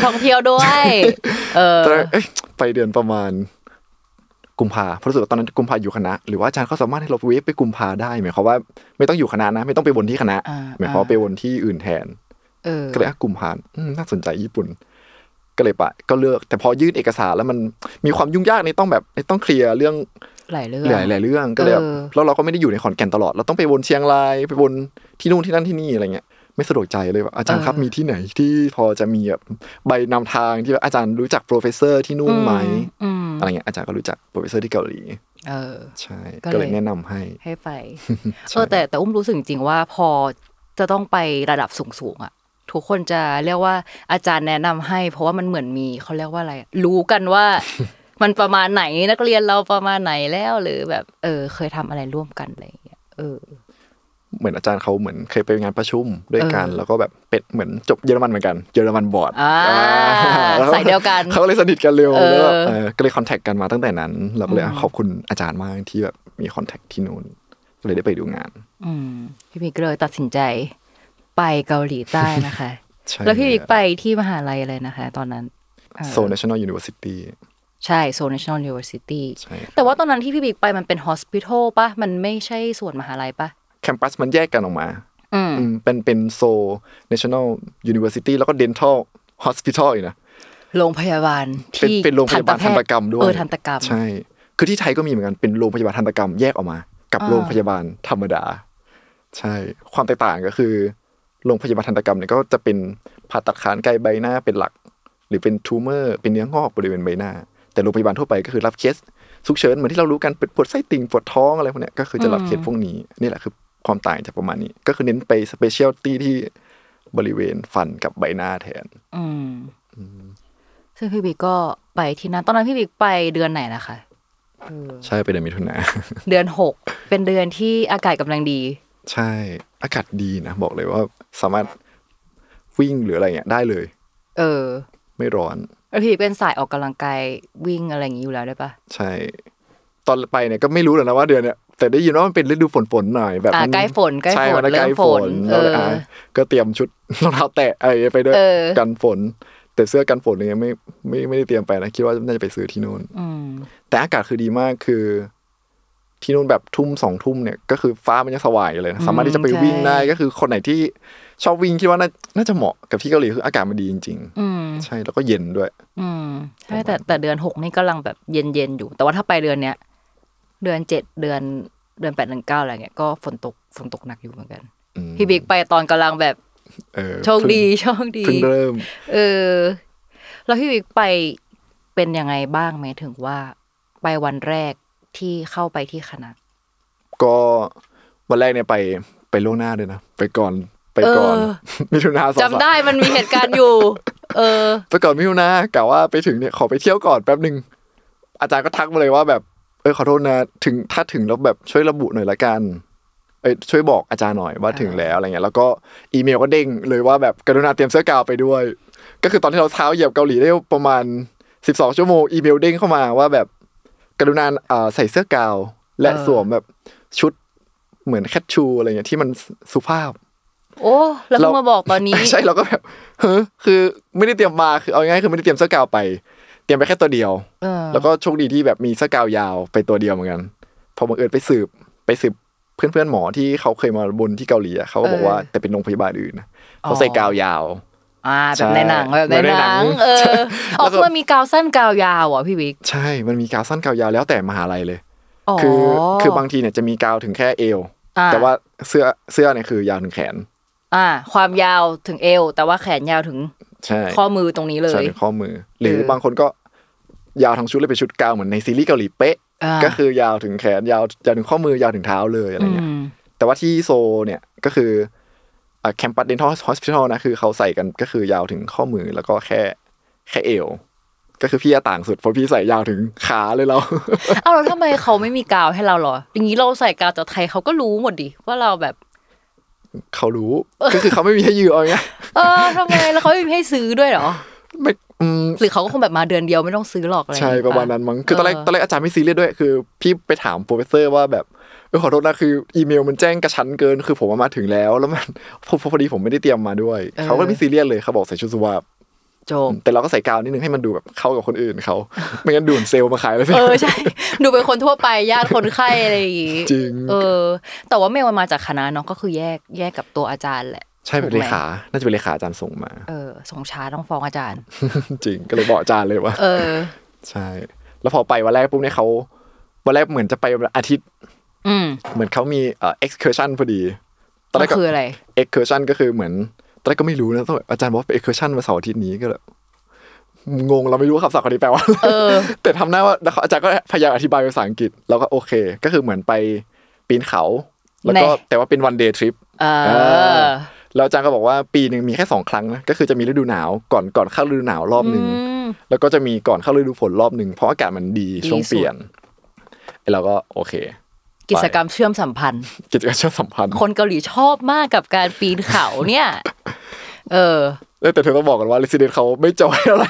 ท่องเที่ยวด้วยเออไปเดือนประมาณกุมภาเพราะรู้สึกว่าตอนนั้นกุมภาอยู่คณะหรือว่าอาจารย์เขาสามารถให้เราเวฟไปกุมภาได้ไหมายความว่าไม่ต้องอยู่คณะนะ ไม่ต้องไปวนที่คณะหมายความไปวนที่อื่นแทนก็เลยกุมภาน่าสนใจญี่ปุ่น ก็เลยปะก็เลือกแต่พอยื่นเอกสารแล้วมันมีความยุ่งยากในต้องแบบในต้องเคลียร์เรื่องหลายเรื่องหลายหลายเรื่อง ก็เลยแล้วเราก็ไม่ได้อยู่ในขอนแก่นตลอดเราต้องไปวนเชียงรายไปวนที่นู่นที่นั่นที่นี่อะไรเงี้ยไม่สะดวกใจเลยแบบอาจารย์ครับมีที่ไหนที่พอจะมีแบบใบนำทางที่อาจารย์รู้จักโปรเฟสเซอร์ที่นู่นไหมอะไรเงี้ยอาจารย์ก็รู้จักโปรเฟสเซอร์ที่เกาหลีเออใช่ ก็เลยแนะนำให้ ให้ไปเออแต่แต่อุ้มรู้สึกจริงว่าพอจะต้องไประดับสูงสูงอ่ะทุกคนจะเรียกว่า อาจารย์แนะนำให้ เพราะว่ามันเหมือนมีเขาเรียกว่าอะไร รู้กันว่า มันประมาณไหน นักเรียนเราประมาณไหนแล้ว หรือแบบเออ เคยทำอะไรร่วมกันอะไรอย่างเงี้ยเออเหมือนอาจารย์เขาเหมือนเคยไปงานประชุมด้วยกัน แล้วก็แบบเป็ดเหมือนจบเยอรมันเหมือนกัน เยอรมันบอร์ดสายเดียวกันเขาเลยสนิทกันเร็วก็เลยคอนแทคกันมาตั้งแต่นั้นเราก็เลยขอบคุณอาจารย์มากที่แบบมีคอนแทคที่นู่นเลยได้ไปดูงานพี่มิกเลยตัดสินใจไปเกาหลีใต้นะคะ แล้วพี่มิกไปที่มหาลัยอะไรนะคะตอนนั้นโซน national university ใช่โซนชแนลยูนิเวอร์ซิตี้แต่ว่าตอนนั้นที่พี่บิ๊กไปมันเป็นฮอสพิทอลปะมันไม่ใช่ส่วนมหาลัยปะแคมปัสมันแยกกันออกมาเป็นเป็นโซนนแนลยูนิเวอร์ซิตี้แล้วก็เดนทัลฮอสพิทอลอีกนะ โรงพยาบาลที่เป็นโรงพยาบาลทันตกรรมด้วยเออทันตกรรมใช่ คือที่ไทยก็มีเหมือนกัน เป็นโรงพยาบาลทันตกรรมแยกออกมา กับโรงพยาบาลธรรมดา ใช่ ความแตกต่างก็คือ โรงพยาบาลทันตกรรมเนี่ยก็จะเป็นผ่าตัดขานไกลใบหน้า เป็นหลัก หรือเป็นทูเมอร์เป็นเนื้องอกบริเวณใบหน้า แต่โรงพยาบาลทั่วไป ก็คือรับเคสสุกเฉินเหมือนที่เรารู้กันปวดไส้ติ่งปวดท้องอะไรพวกเนี้ยก็คือจะรับเคสพวกนี้นี่แหละคือความต่างจะประมาณนี้ก็คือเน้นไปสเปเชียลตี้ที่บริเวณฟันกับใบหน้าแทนอืมซึ่งพี่บิ๊กก็ไปที่นั้น ตอนนั้นพี่บิ๊กไปเดือนไหนนะคะใช่ ไปเดือนมิถุนาเดือนหกเป็นเดือนที่อากาศกำลังดี ใช่ อากาศดีนะ บอกเลยว่าสามารถวิ่งหรืออะไรเงี้ยได้เลย เออ ไม่ร้อน พี่เป็นสายออกกำลังกายวิ่งอะไรอย่างนี้อยู่แล้วได้ปะใช่ ตอนไปเนี่ยก็ไม่รู้หรอกนะว่าเดือนเนี้ยแต่ได้ยินว่ามันเป็นฤดูฝนฝนหน่อยแบบใกล้ฝนใกล้ฝนช่ไหมฝนเออก็เตรียมชุดรองเท้าแตะอะไรไปด้วยกันฝน แต่เสื้อกันฝนเนี่ยไม่ไม่ไม่ได้เตรียมไปนะคิดว่าน่าจะไปซื้อที่นู่นแต่อากาศคือดีมากคือ ที่นู่นแบบทุ่มสองทุ่มเนี่ยก็คือฟ้ามันยังสว่างเลยสามารถที่จะไปวิ่งได้ก็คือคนไหนที่ชอบวิ่งคิดว่าน่าจะเหมาะกับที่เกาหลีคืออากาศมันดีจริงๆใช่แล้วก็เย็นด้วย อืมใช่แต่แต่เดือนหกนี่กำลังแบบเย็นเย็นอยู่แต่ว่าถ้าไปเดือนเนี้ยเดือนเจ็ดเดือน เดือนแปดเดือนเก้าอะไรเงี้ยก็ฝนตกฝนตกหนักอยู่เหมือนกันพี่บิ๊กไปตอนกำลังแบบโชคดีโชคดีเพิ่งเริ่มเออแล้วพี่บิ๊กไปเป็นยังไงบ้างไหมถึงว่า ไปวันแรกที่เข้าไปที่คณะ ก็วันแรกเนี่ยไปไปล่วงหน้าด้วยนะไปก่อนไปก่อนมิถุนาจำได้มันมีเหตุการณ์อยู่ เออไปก่อนมิถุนากะว่าไปถึงเนี่ยขอไปเที่ยวก่อนแป๊บหนึ่งอาจารย์ก็ทักมาเลยว่าแบบเอ้ยขอโทษนะถึงถ้าถึงแล้วแบบช่วยระบุหน่อยละกันเอ้ช่วยบอกอาจารย์หน่อยว่าถึงแล้วอะไรเงี้ยแล้วก็อีเมลก็เด้ง เลยว่าแบบกรุณาเตรียมเสื้อกาวไปด้วย ก็คือตอนที่เราเท้าเหยียบเกาหลีได้ประมาณสิบสองชั่วโมงอีเมลเด้งเข้ามาว่าแบบกรุณาใส่เสื้อกาวและสวมแบบชุดเหมือนแคทชูอะไรเงี้ยที่มันสุภาพ โอ้แล้วเมาบอกตอนนี้ ใช่เราก็แบบเฮ้คือไม่ได้เตรียมมาคือเอาง่ายคือไม่ได้เตรียมเสื้อกาวไปเตรียมไปแค่ตัวเดียวแล้วก็โชคดีที่แบบมีสกาวยาวไปตัวเดียวเหมือนกัน พอบังเอิญไปสืบไปสืบเพื่อนเพื่อนหมอที่เขาเคยมาบนที่เกาหลีเขาก็บอกว่าแต่เป็นโรงพยาบาลอื่นเขาใส่กาวยาว อ่าแบบในหนังแบบในหนังเออออกมันมีกาวสั้นกาวยาวอ่ะพี่วิกใช่มันมีกาวสั้นกาวยาวแล้วแต่มหาลัยเลยคือ คือบางทีเนี่ยจะมีกาวถึงแค่เอวแต่ว่าเสื้อเสื้อเนี่ยคือยาวถึงแขน อ่า ความยาวถึงเอวแต่ว่าแขนยาวถึงช่ข้อมือตรงนี้เลยใช่ข้อมือหรือบางคนก็ยาวทั้งชุดเลยเป็นชุดกาวเหมือนในซีรีส์เกาหลีเป๊ะก็คือยาวถึงแขนยาวยาวถึงข้อมือยาวถึงเท้าเลยอะไรเงี้ยแต่ว่าที่โซเนี่ยก็คือแคมปัสเดนทอลฮอสพิทอลนะคือเขาใส่กันก็คือยาวถึงข้อมือแล้วก็แค่แค่เอว ก็คือพี่ต่างสุดเพราะพี่ใส่ยาวถึงขาเลยเราเอาแล้วทำไมเขาไม่มีกาวให้เราหรออย่างนี้เราใส่กาวจากไทยเขาก็รู้หมดดิว่าเราแบบเขารู้ก็คือเขาไม่มีให้ยืมเอาไงเออทำไมแล้วเขาไม่มีให้ซื้อด้วยหรอหรือเขาก็คงแบบมาเดือนเดียวไม่ต้องซื้อหรอกอะไรใช่ ประมาณนั้นมั้งคือตอนแรกตอนแรกอาจารย์ไม่ซีเรียสด้วยคือพี่ไปถามโปรเฟสเซอร์ว่าแบบเออขอโทษนะ คือ อีเมลมันแจ้งกระชั้นเกิน คือผมมาถึงแล้วแล้วมันพอดีผมไม่ได้เตรียมมาด้วยเขาก็ไม่ซีเรียสเลยเขาบอกใส่ชุดสุภาพจบแต่เราก็ใส่กาวนิดนึงให้มันดูแบบเข้ากับคนอื่นเขาไม่งั้นดูนเซลล์มาขายแล้วเออใช่ ดูเป็นคนทั่วไปญาติคนไข้อะไรอย่างงี้จริงเออ แต่ว่าเมลมันมาจากคณะเนาะก็คือแยกแยกกับตัวอาจารย์แหละ ใช่เป็นเลขา น่าจะเป็นเลขาอาจารย์ส่งมา เออส่งช้าต้องฟ้องอาจารย์จริงก็เลยบอกอาจารย์เลยว่าเออ ใช่ แล้วพอไปวันแรกปุ๊บเนี่ยเขาวันแรกเหมือนจะไปอาทิตย์อืเหมือนเขามีเอ่อ excursion พอดีตอนแรกคืออะไร excursion ก็คือเหมือนตอนแรกก็ไม่รู้นะต้องอาจารย์บอกว่าเอ็กเคอร์ชันมาเสาร์อาทิตย์นี้ก็แบบงงเราไม่รู้ว่าคำศัพท์คนนี้แปลว่าแต่ทำหน้าว่าอาจารย์ก็พยายามอธิบายภาษาอังกฤษแล้วก็โอเค ก็คือเหมือนไปปีนเขา แล้วก็แต่ว่าเป็นวันเดย์ทริปแล้วอาจารย์ก็บอกว่าปีหนึ่งมีแค่สองครั้งนะก็คือจะมีฤดูหนาวก่อนก่อนเข้าฤดูหนาวรอบหนึ่งแล้วก็จะมีก่อนเข้าฤดูฝนรอบหนึ่งเพราะอากาศมันดีช่วงเปลี่ยนเราก็โอเคกิจกรรมเชื่อมสัมพันธ์กิจกรรมเชื่อมสัมพันธ์คนเกาหลีชอบมากกับการปีนเขาเนี่ย เออแต่เธอต้องบอกกันว่าลิสซิเดนเขาไม่จอยอะไร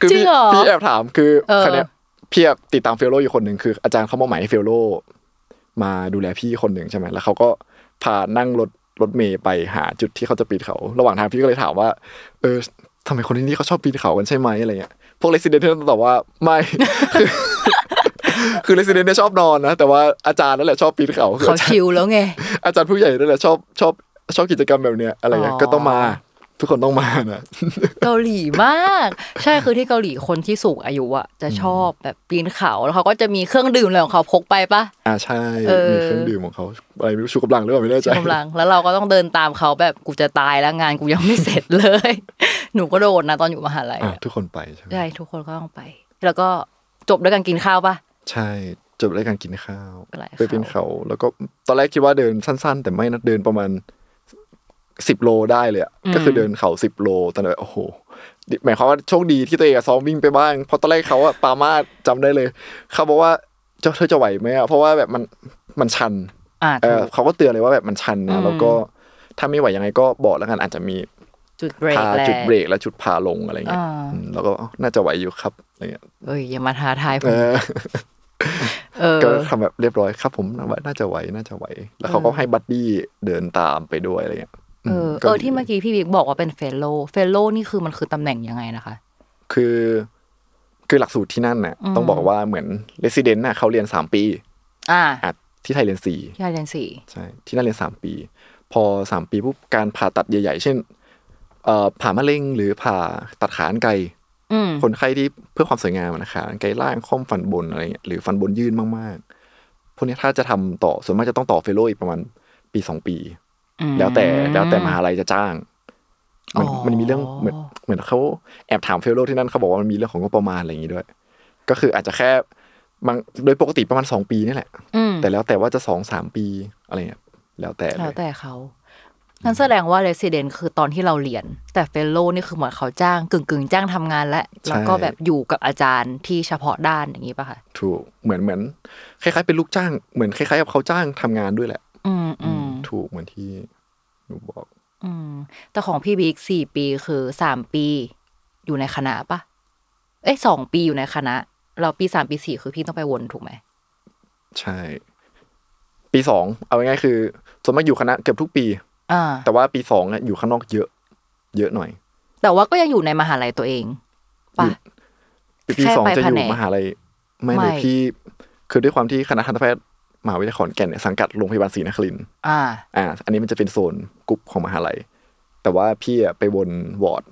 คือพี่แอบถามคือคนี้พี่แอบติดตามเฟลโลอยู่คนหนึ่งคือ อาจารย์เขามอบหมายให้เฟลโลมาดูแลพี่คนหนึ่งใช่ไหมแล้วเขาก็พานั่งรถรถเมย์ไปหาจุดที่เขาจะปีนเขา ระหว่างทางพี่ก็เลยถามว่า เออทำไมคนที่นี่เขาชอบปีนเขากันใช่ไหมอะไรเงี้ยพวกลิสซิเดนเธอตอบว่าไม่คือเรสเดนเนี่ยชอบนอนนะ แต่ว่าอาจารย์นั่นแหละชอบปีนเขาเขาชิวแล้วไงอาจารย์ผู้ใหญ่นั่นแหละชอบชอบ ชอบกิจกรรมแบบเนี้ยอะไรเงี้ยก็ต้องมาทุกคนต้องมานะเกาหลีมาก ใช่คือที่เกาหลีคนที่สูงอายุอ่ะจะชอบแบบปีนเขาแล้วเขาก็จะมีเครื่องดื่มอะไรของเขาพกไปปะอ่าใช่มีเครื่องดื่มของเขาอะไรไม่รู้ชูกำลังหรือเปล่าไม่แน่ใจกำลังแล้วเราก็ต้องเดินตามเขาแบบกูจะตายแล้วงานกูยังไม่เสร็จเลย หนูก็โดนนะตอนอยู่มหาลัยทุกคนไปใช่ไหมใช่ทุกคนก็ต้องไป แล้วก็จบด้วยการกินข้าวปะใช่จบด้วยการกินข้าวไปเป็นเขา แล้วก็ตอนแรกคิดว่าเดินสั้นๆ แต่ไม่นะเดินประมาณสิบโลได้เลยอะก็คือเดินเขาสิบโลตอนนั้นโอ้โหหมายความว่าโชคดีที่ตัวเองซ้อมวิ่งไปบ้างเพราะตอนแรกเขาอะปามาจำได้เลยเขาบอกว่าเจ้าเธอจะไหวไหมอะเพราะว่าแบบมันมันชันเขาก็เตือนเลยว่าแบบมันชันนะแล้วก็ถ้าไม่ไหวยังไงก็บอกแล้วกันอาจจะมีจุดเบรกแล้วจุดเบรกแล้วจุดพาลงอะไรเงี้ยแล้วก็น่าจะไหวอยู่ครับอะไรเงี้ยเอ้ยอย่ามาท้าทายผมก็ทำแบบเรียบร้อยครับผมน่าจะไหวน่าจะไหว แล้วเขาก็ให้บัดดี้เดินตามไปด้วยอะไรเงี้ยเออเออที่เมื่อกี้พี่บิ๊กบอกว่าเป็นเฟลโลเฟลโลนี่คือมันคือตำแหน่งยังไงนะคะ คือคือหลักสูตรที่นั่นเนี่ยต้องบอกว่าเหมือนเลสซิเดนต์น่ะเขาเรียนสามปี อ่าที่ไทยเรียนสี่ที่ไทยเรียนสี่ใช่ที่นั่นเรียนสามปี พอสามปีปุ๊บการผ่าตัดใหญ่ๆเช่นผ่ามะเร็งหรือผ่าตัดขานไกคนไข้ที่เพื่อความสวยงามนะคะไกล่างค่อมฟันบนอะไรเงี้ยหรือฟันบนยื่นมากๆพวกนี้ถ้าจะทำต่อ ส่วนมากจะต้องต่อเฟโลอีกประมาณปีสองปี แล้วแต่แล้วแต่มหาลัยจะจ้างมันมันมีเรื่อง เหมือนเหมือนเขา แอบถามเฟโลที่นั่นเขาบอกว่ามันมี เรื่องของงบประมาณอะไรอย่างนี้ด้วย ก็คืออาจจะแค่บางโดยปกติประมาณสองปีนี่แหละแต่แล้วแต่ว่าจะสองสามปี อะไรเงี้ยแล้วแต่แล้วแต่เขานั่นแสดงว่าเรสเดนคือตอนที่เราเรียนแต่เฟลโลนี่คือเหมือนเขาจ้างกึ่งกึ่งจ้างทำงานและแล้วก็แบบอยู่กับอาจารย์ที่เฉพาะด้านอย่างนี้ป่ะคะถูกเหมือนเหมือนคล้ายๆเป็นลูกจ้างเหมือนคล้ายๆกับเขาจ้างทำงานด้วยแหละ อืมอืมถูกเหมือนที่หนูบอก อืมแต่ของพี่บิ๊กสี่ปีคือสามปี อยู่ในคณะป่ะเอ้ยสองปีอยู่ในคณะเราปีสามปีสี่คือพี่ต้องไปวนถูกไหมใช่ ปีสองเอาง่ายๆคือส่วนมากอยู่คณะ เกือบทุกปีแต่ว่าปีสองอยู่ข้างนอกเยอะเยอะหน่อย แต่ว่าก็ยังอยู่ในมหาลัยตัวเองปะปีสองจะอยู่มหาลัย ไม่เลยพี่คือด้วยความที่คณะทันตแพทย์มหาวิทยาลัยขอนแก่นเนี่ยสังกัดโรงพยาบาลศรีนครินอ่า อ่าอันนี้มันจะเป็นโซนกลุ่มของมหาลัย แต่ว่าพี่ไปวนวอร์ด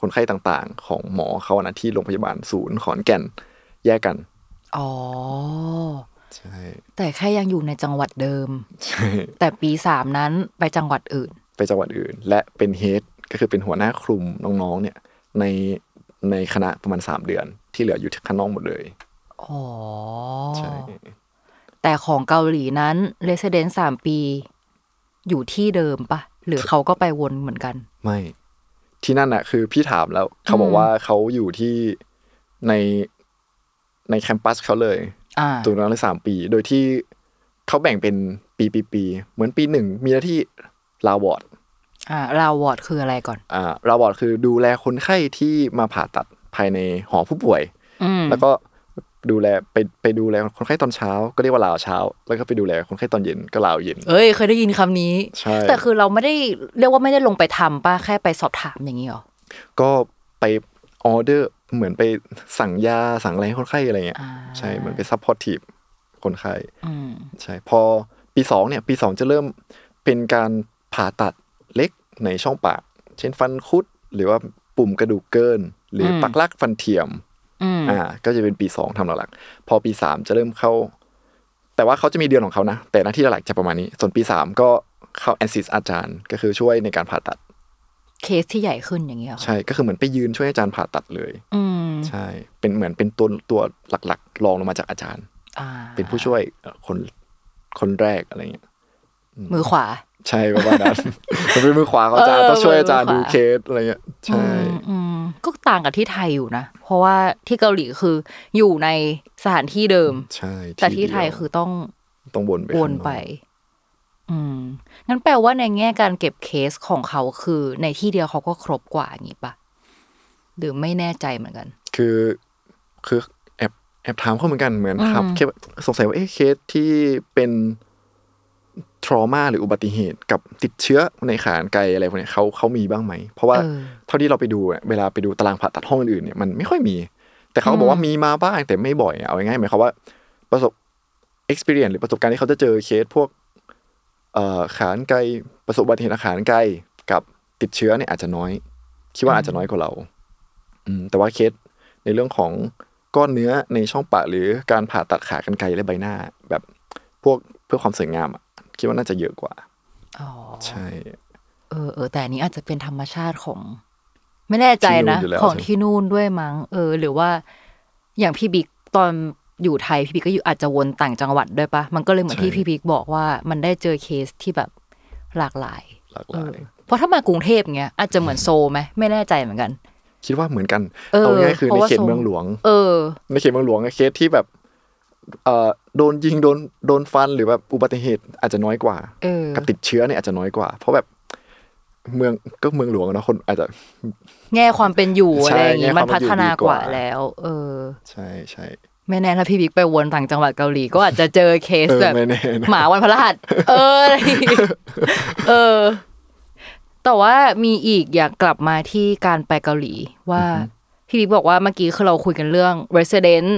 คนไข้ต่างๆ ของหมอเขานะที่โรงพยาบาลศูนย์ขอนแก่นแยกกัน อ๋อช่แต่แค่ยังอยู่ในจังหวัดเดิม ใช่ แต่ปีสามนั้นไปจังหวัดอื่น ไปจังหวัดอื่น และเป็นเฮดก็คือเป็นหัวหน้าคลุมน้องๆ เนี่ย ในในคณะประมาณสามเดือน ที่เหลืออยู่ทีข้างนอกหมดเลย อ๋อ ใช่ แต่ของเกาหลีนั้นเลสเดนสามปี อยู่ที่เดิมปะหรือเขาก็ไปวนเหมือนกัน ไม่ ที่นั่นอะคือพี่ถามแล้วเขาบอกว่าเขาอยู่ที่ในในแคมปัสเขาเลยตุ้นเลยสามปี โดยที่เขาแบ่งเป็นปีปีปี เหมือนปีหนึ่งมีหน้าที่ลาวอร์ดอ่าลาวอร์ดคืออะไรก่อน อ่าลาวอร์ดคือดูแลคนไข้ที่มาผ่าตัดภายในหอผู้ป่วยแล้วก็ดูแลไปไปดูแลคนไข้ตอนเช้าก็เรียกว่าลาวเช้า แล้วก็ไปดูแลคนไข้ตอนเย็นก็ลาวเย็นเอ้ยเคยได้ยินคำนี้ใช่แต่คือเราไม่ได้เรียกว่าไม่ได้ลงไปทำป้าแค่ไปสอบถามอย่างนี้หรอ ก็ไปออเดอร์เหมือนไปสั่งยา สั่งอะไรคนไข้อะไรเงี้ยใช่ เหมือนไปซัพพอร์ตทีฟคนไข้ใช่ พอปีสองเนี่ย ปีสองจะเริ่มเป็นการผ่าตัดเล็กในช่องปาก เช่นฟันคุดหรือว่าปุ่มกระดูกเกิน หรือปักลักฟันเทียมอ่าก็จะเป็นปีสองทำหลักๆพอปีสามจะเริ่มเข้า แต่ว่าเขาจะมีเดือนของเขานะ แต่หน้าที่หลักจะประมาณนี้ส่วนปีสามก็เข้าแอนซิสอาจารย์ ก็คือช่วยในการผ่าตัดเคสที่ใหญ่ขึ้นอย่างเงี้ยใช่ก็คือเหมือนไปยืนช่วยอาจารย์ผ่าตัดเลย อืใช่ เป็นเหมือนเป็นตัวตัวหลักๆรองลงมาจากอาจารย์เป็นผู้ช่วยคนคนแรกอะไรเงี้ยมือขวา ใช่ประมาณนั้นเป็นมือขวาของอาจารย์ต้องช่วยอาจารย์ดูเคสอะไรเงี้ยใช่ก็ต่างกับที่ไทยอยู่นะเพราะว่าที่เกาหลีคืออยู่ในสถานที่เดิม ใช่ แต่ที่ไทยคือต้องต้องวนไปวนไปอืมงั้นแปลว่าในแง่การเก็บเคสของเขาคือ ในที่เดียวเขาก็ครบกว่าอย่างนี้ปะหรือไม่แน่ใจเหมือนกัน คือคือแอบแอบถามเขาเหมือนกันเหมือนครับแค่สงสัยว่าเอ๊ะเคสที่เป็นทรมา หรืออุบัติเหตุกับติดเชื้อในขานไกลอะไรพวกนี้เขาเขามีบ้างไหมเพราะว่าเท่าที่เราไปดูเวลาไปดูตารางผ่าตัดห้องอื่นเนี่ยมันไม่ค่อยมี แต่เขาบอกว่ามีมาบ้างแต่ไม่บ่อยเอาง่ายๆหมายความว่าประสบ experience หรือประสบการณ์ที่เขาจะเจอเคสพวกขานไกลประสบอุบัติเหตุขานไกลกับติดเชื้อเนี่ยอาจจะน้อย คิดว่าอาจจะน้อยกว่าเรา อืแต่ว่าเคสในเรื่องของก้อนเนื้อในช่องปากหรือการผ่าตัดขากันไกลและใบหน้า แบบพวกเพื่อความสวยงามอ่ะคิดว่าน่าจะเยอะกว่าอ๋อใช่ เออเออแต่นี้อาจจะเป็นธรรมชาติของ ไม่แน่ใจนะของที่นู่นด้วยมั้งเออ หรือว่าอย่างพี่บิ๊กตอนอยู่ไทยพี่พีก็อยู่อาจจะวนต่างจังหวัดด้วยปะมันก็เลยเหมือนที่พี่พีบอกว่ามันได้เจอเคสที่แบบหลากหลายหลากหลายเพราะถ้ามากรุงเทพเงี้ยอาจจะเหมือนโซไหมไม่แน่ใจเหมือนกัน คิดว่าเหมือนกัน เอาง่ายคือในเขตเมืองหลวงเออในเขตเมืองหลวงเคสที่แบบ เอ่อโดนยิงโดนโดนฟันหรือแบบอุบัติเหตุ อาจจะน้อยกว่ากับติดเชื้อเนี่ยอาจจะน้อยกว่าเพราะแบบ เมืองก็เมืองหลวงนะคนอาจจะแง่ความเป็นอยู่อะไรอย่างนี้มันพัฒนากว่าแล้ว เออ ใช่ใช่ไม่แน่ถ้าพี่บิ๊กไปวนต่างจังหวัดเกาหลีก็อาจจะเจอเคสแบบหมาวันพฤหัสเออ เออ แต่ว่ามีอีกอยากกลับมาที่การไปเกาหลีว่าพี่บิ๊กบอกว่าเมื่อกี้คือเราคุยกันเรื่อง resident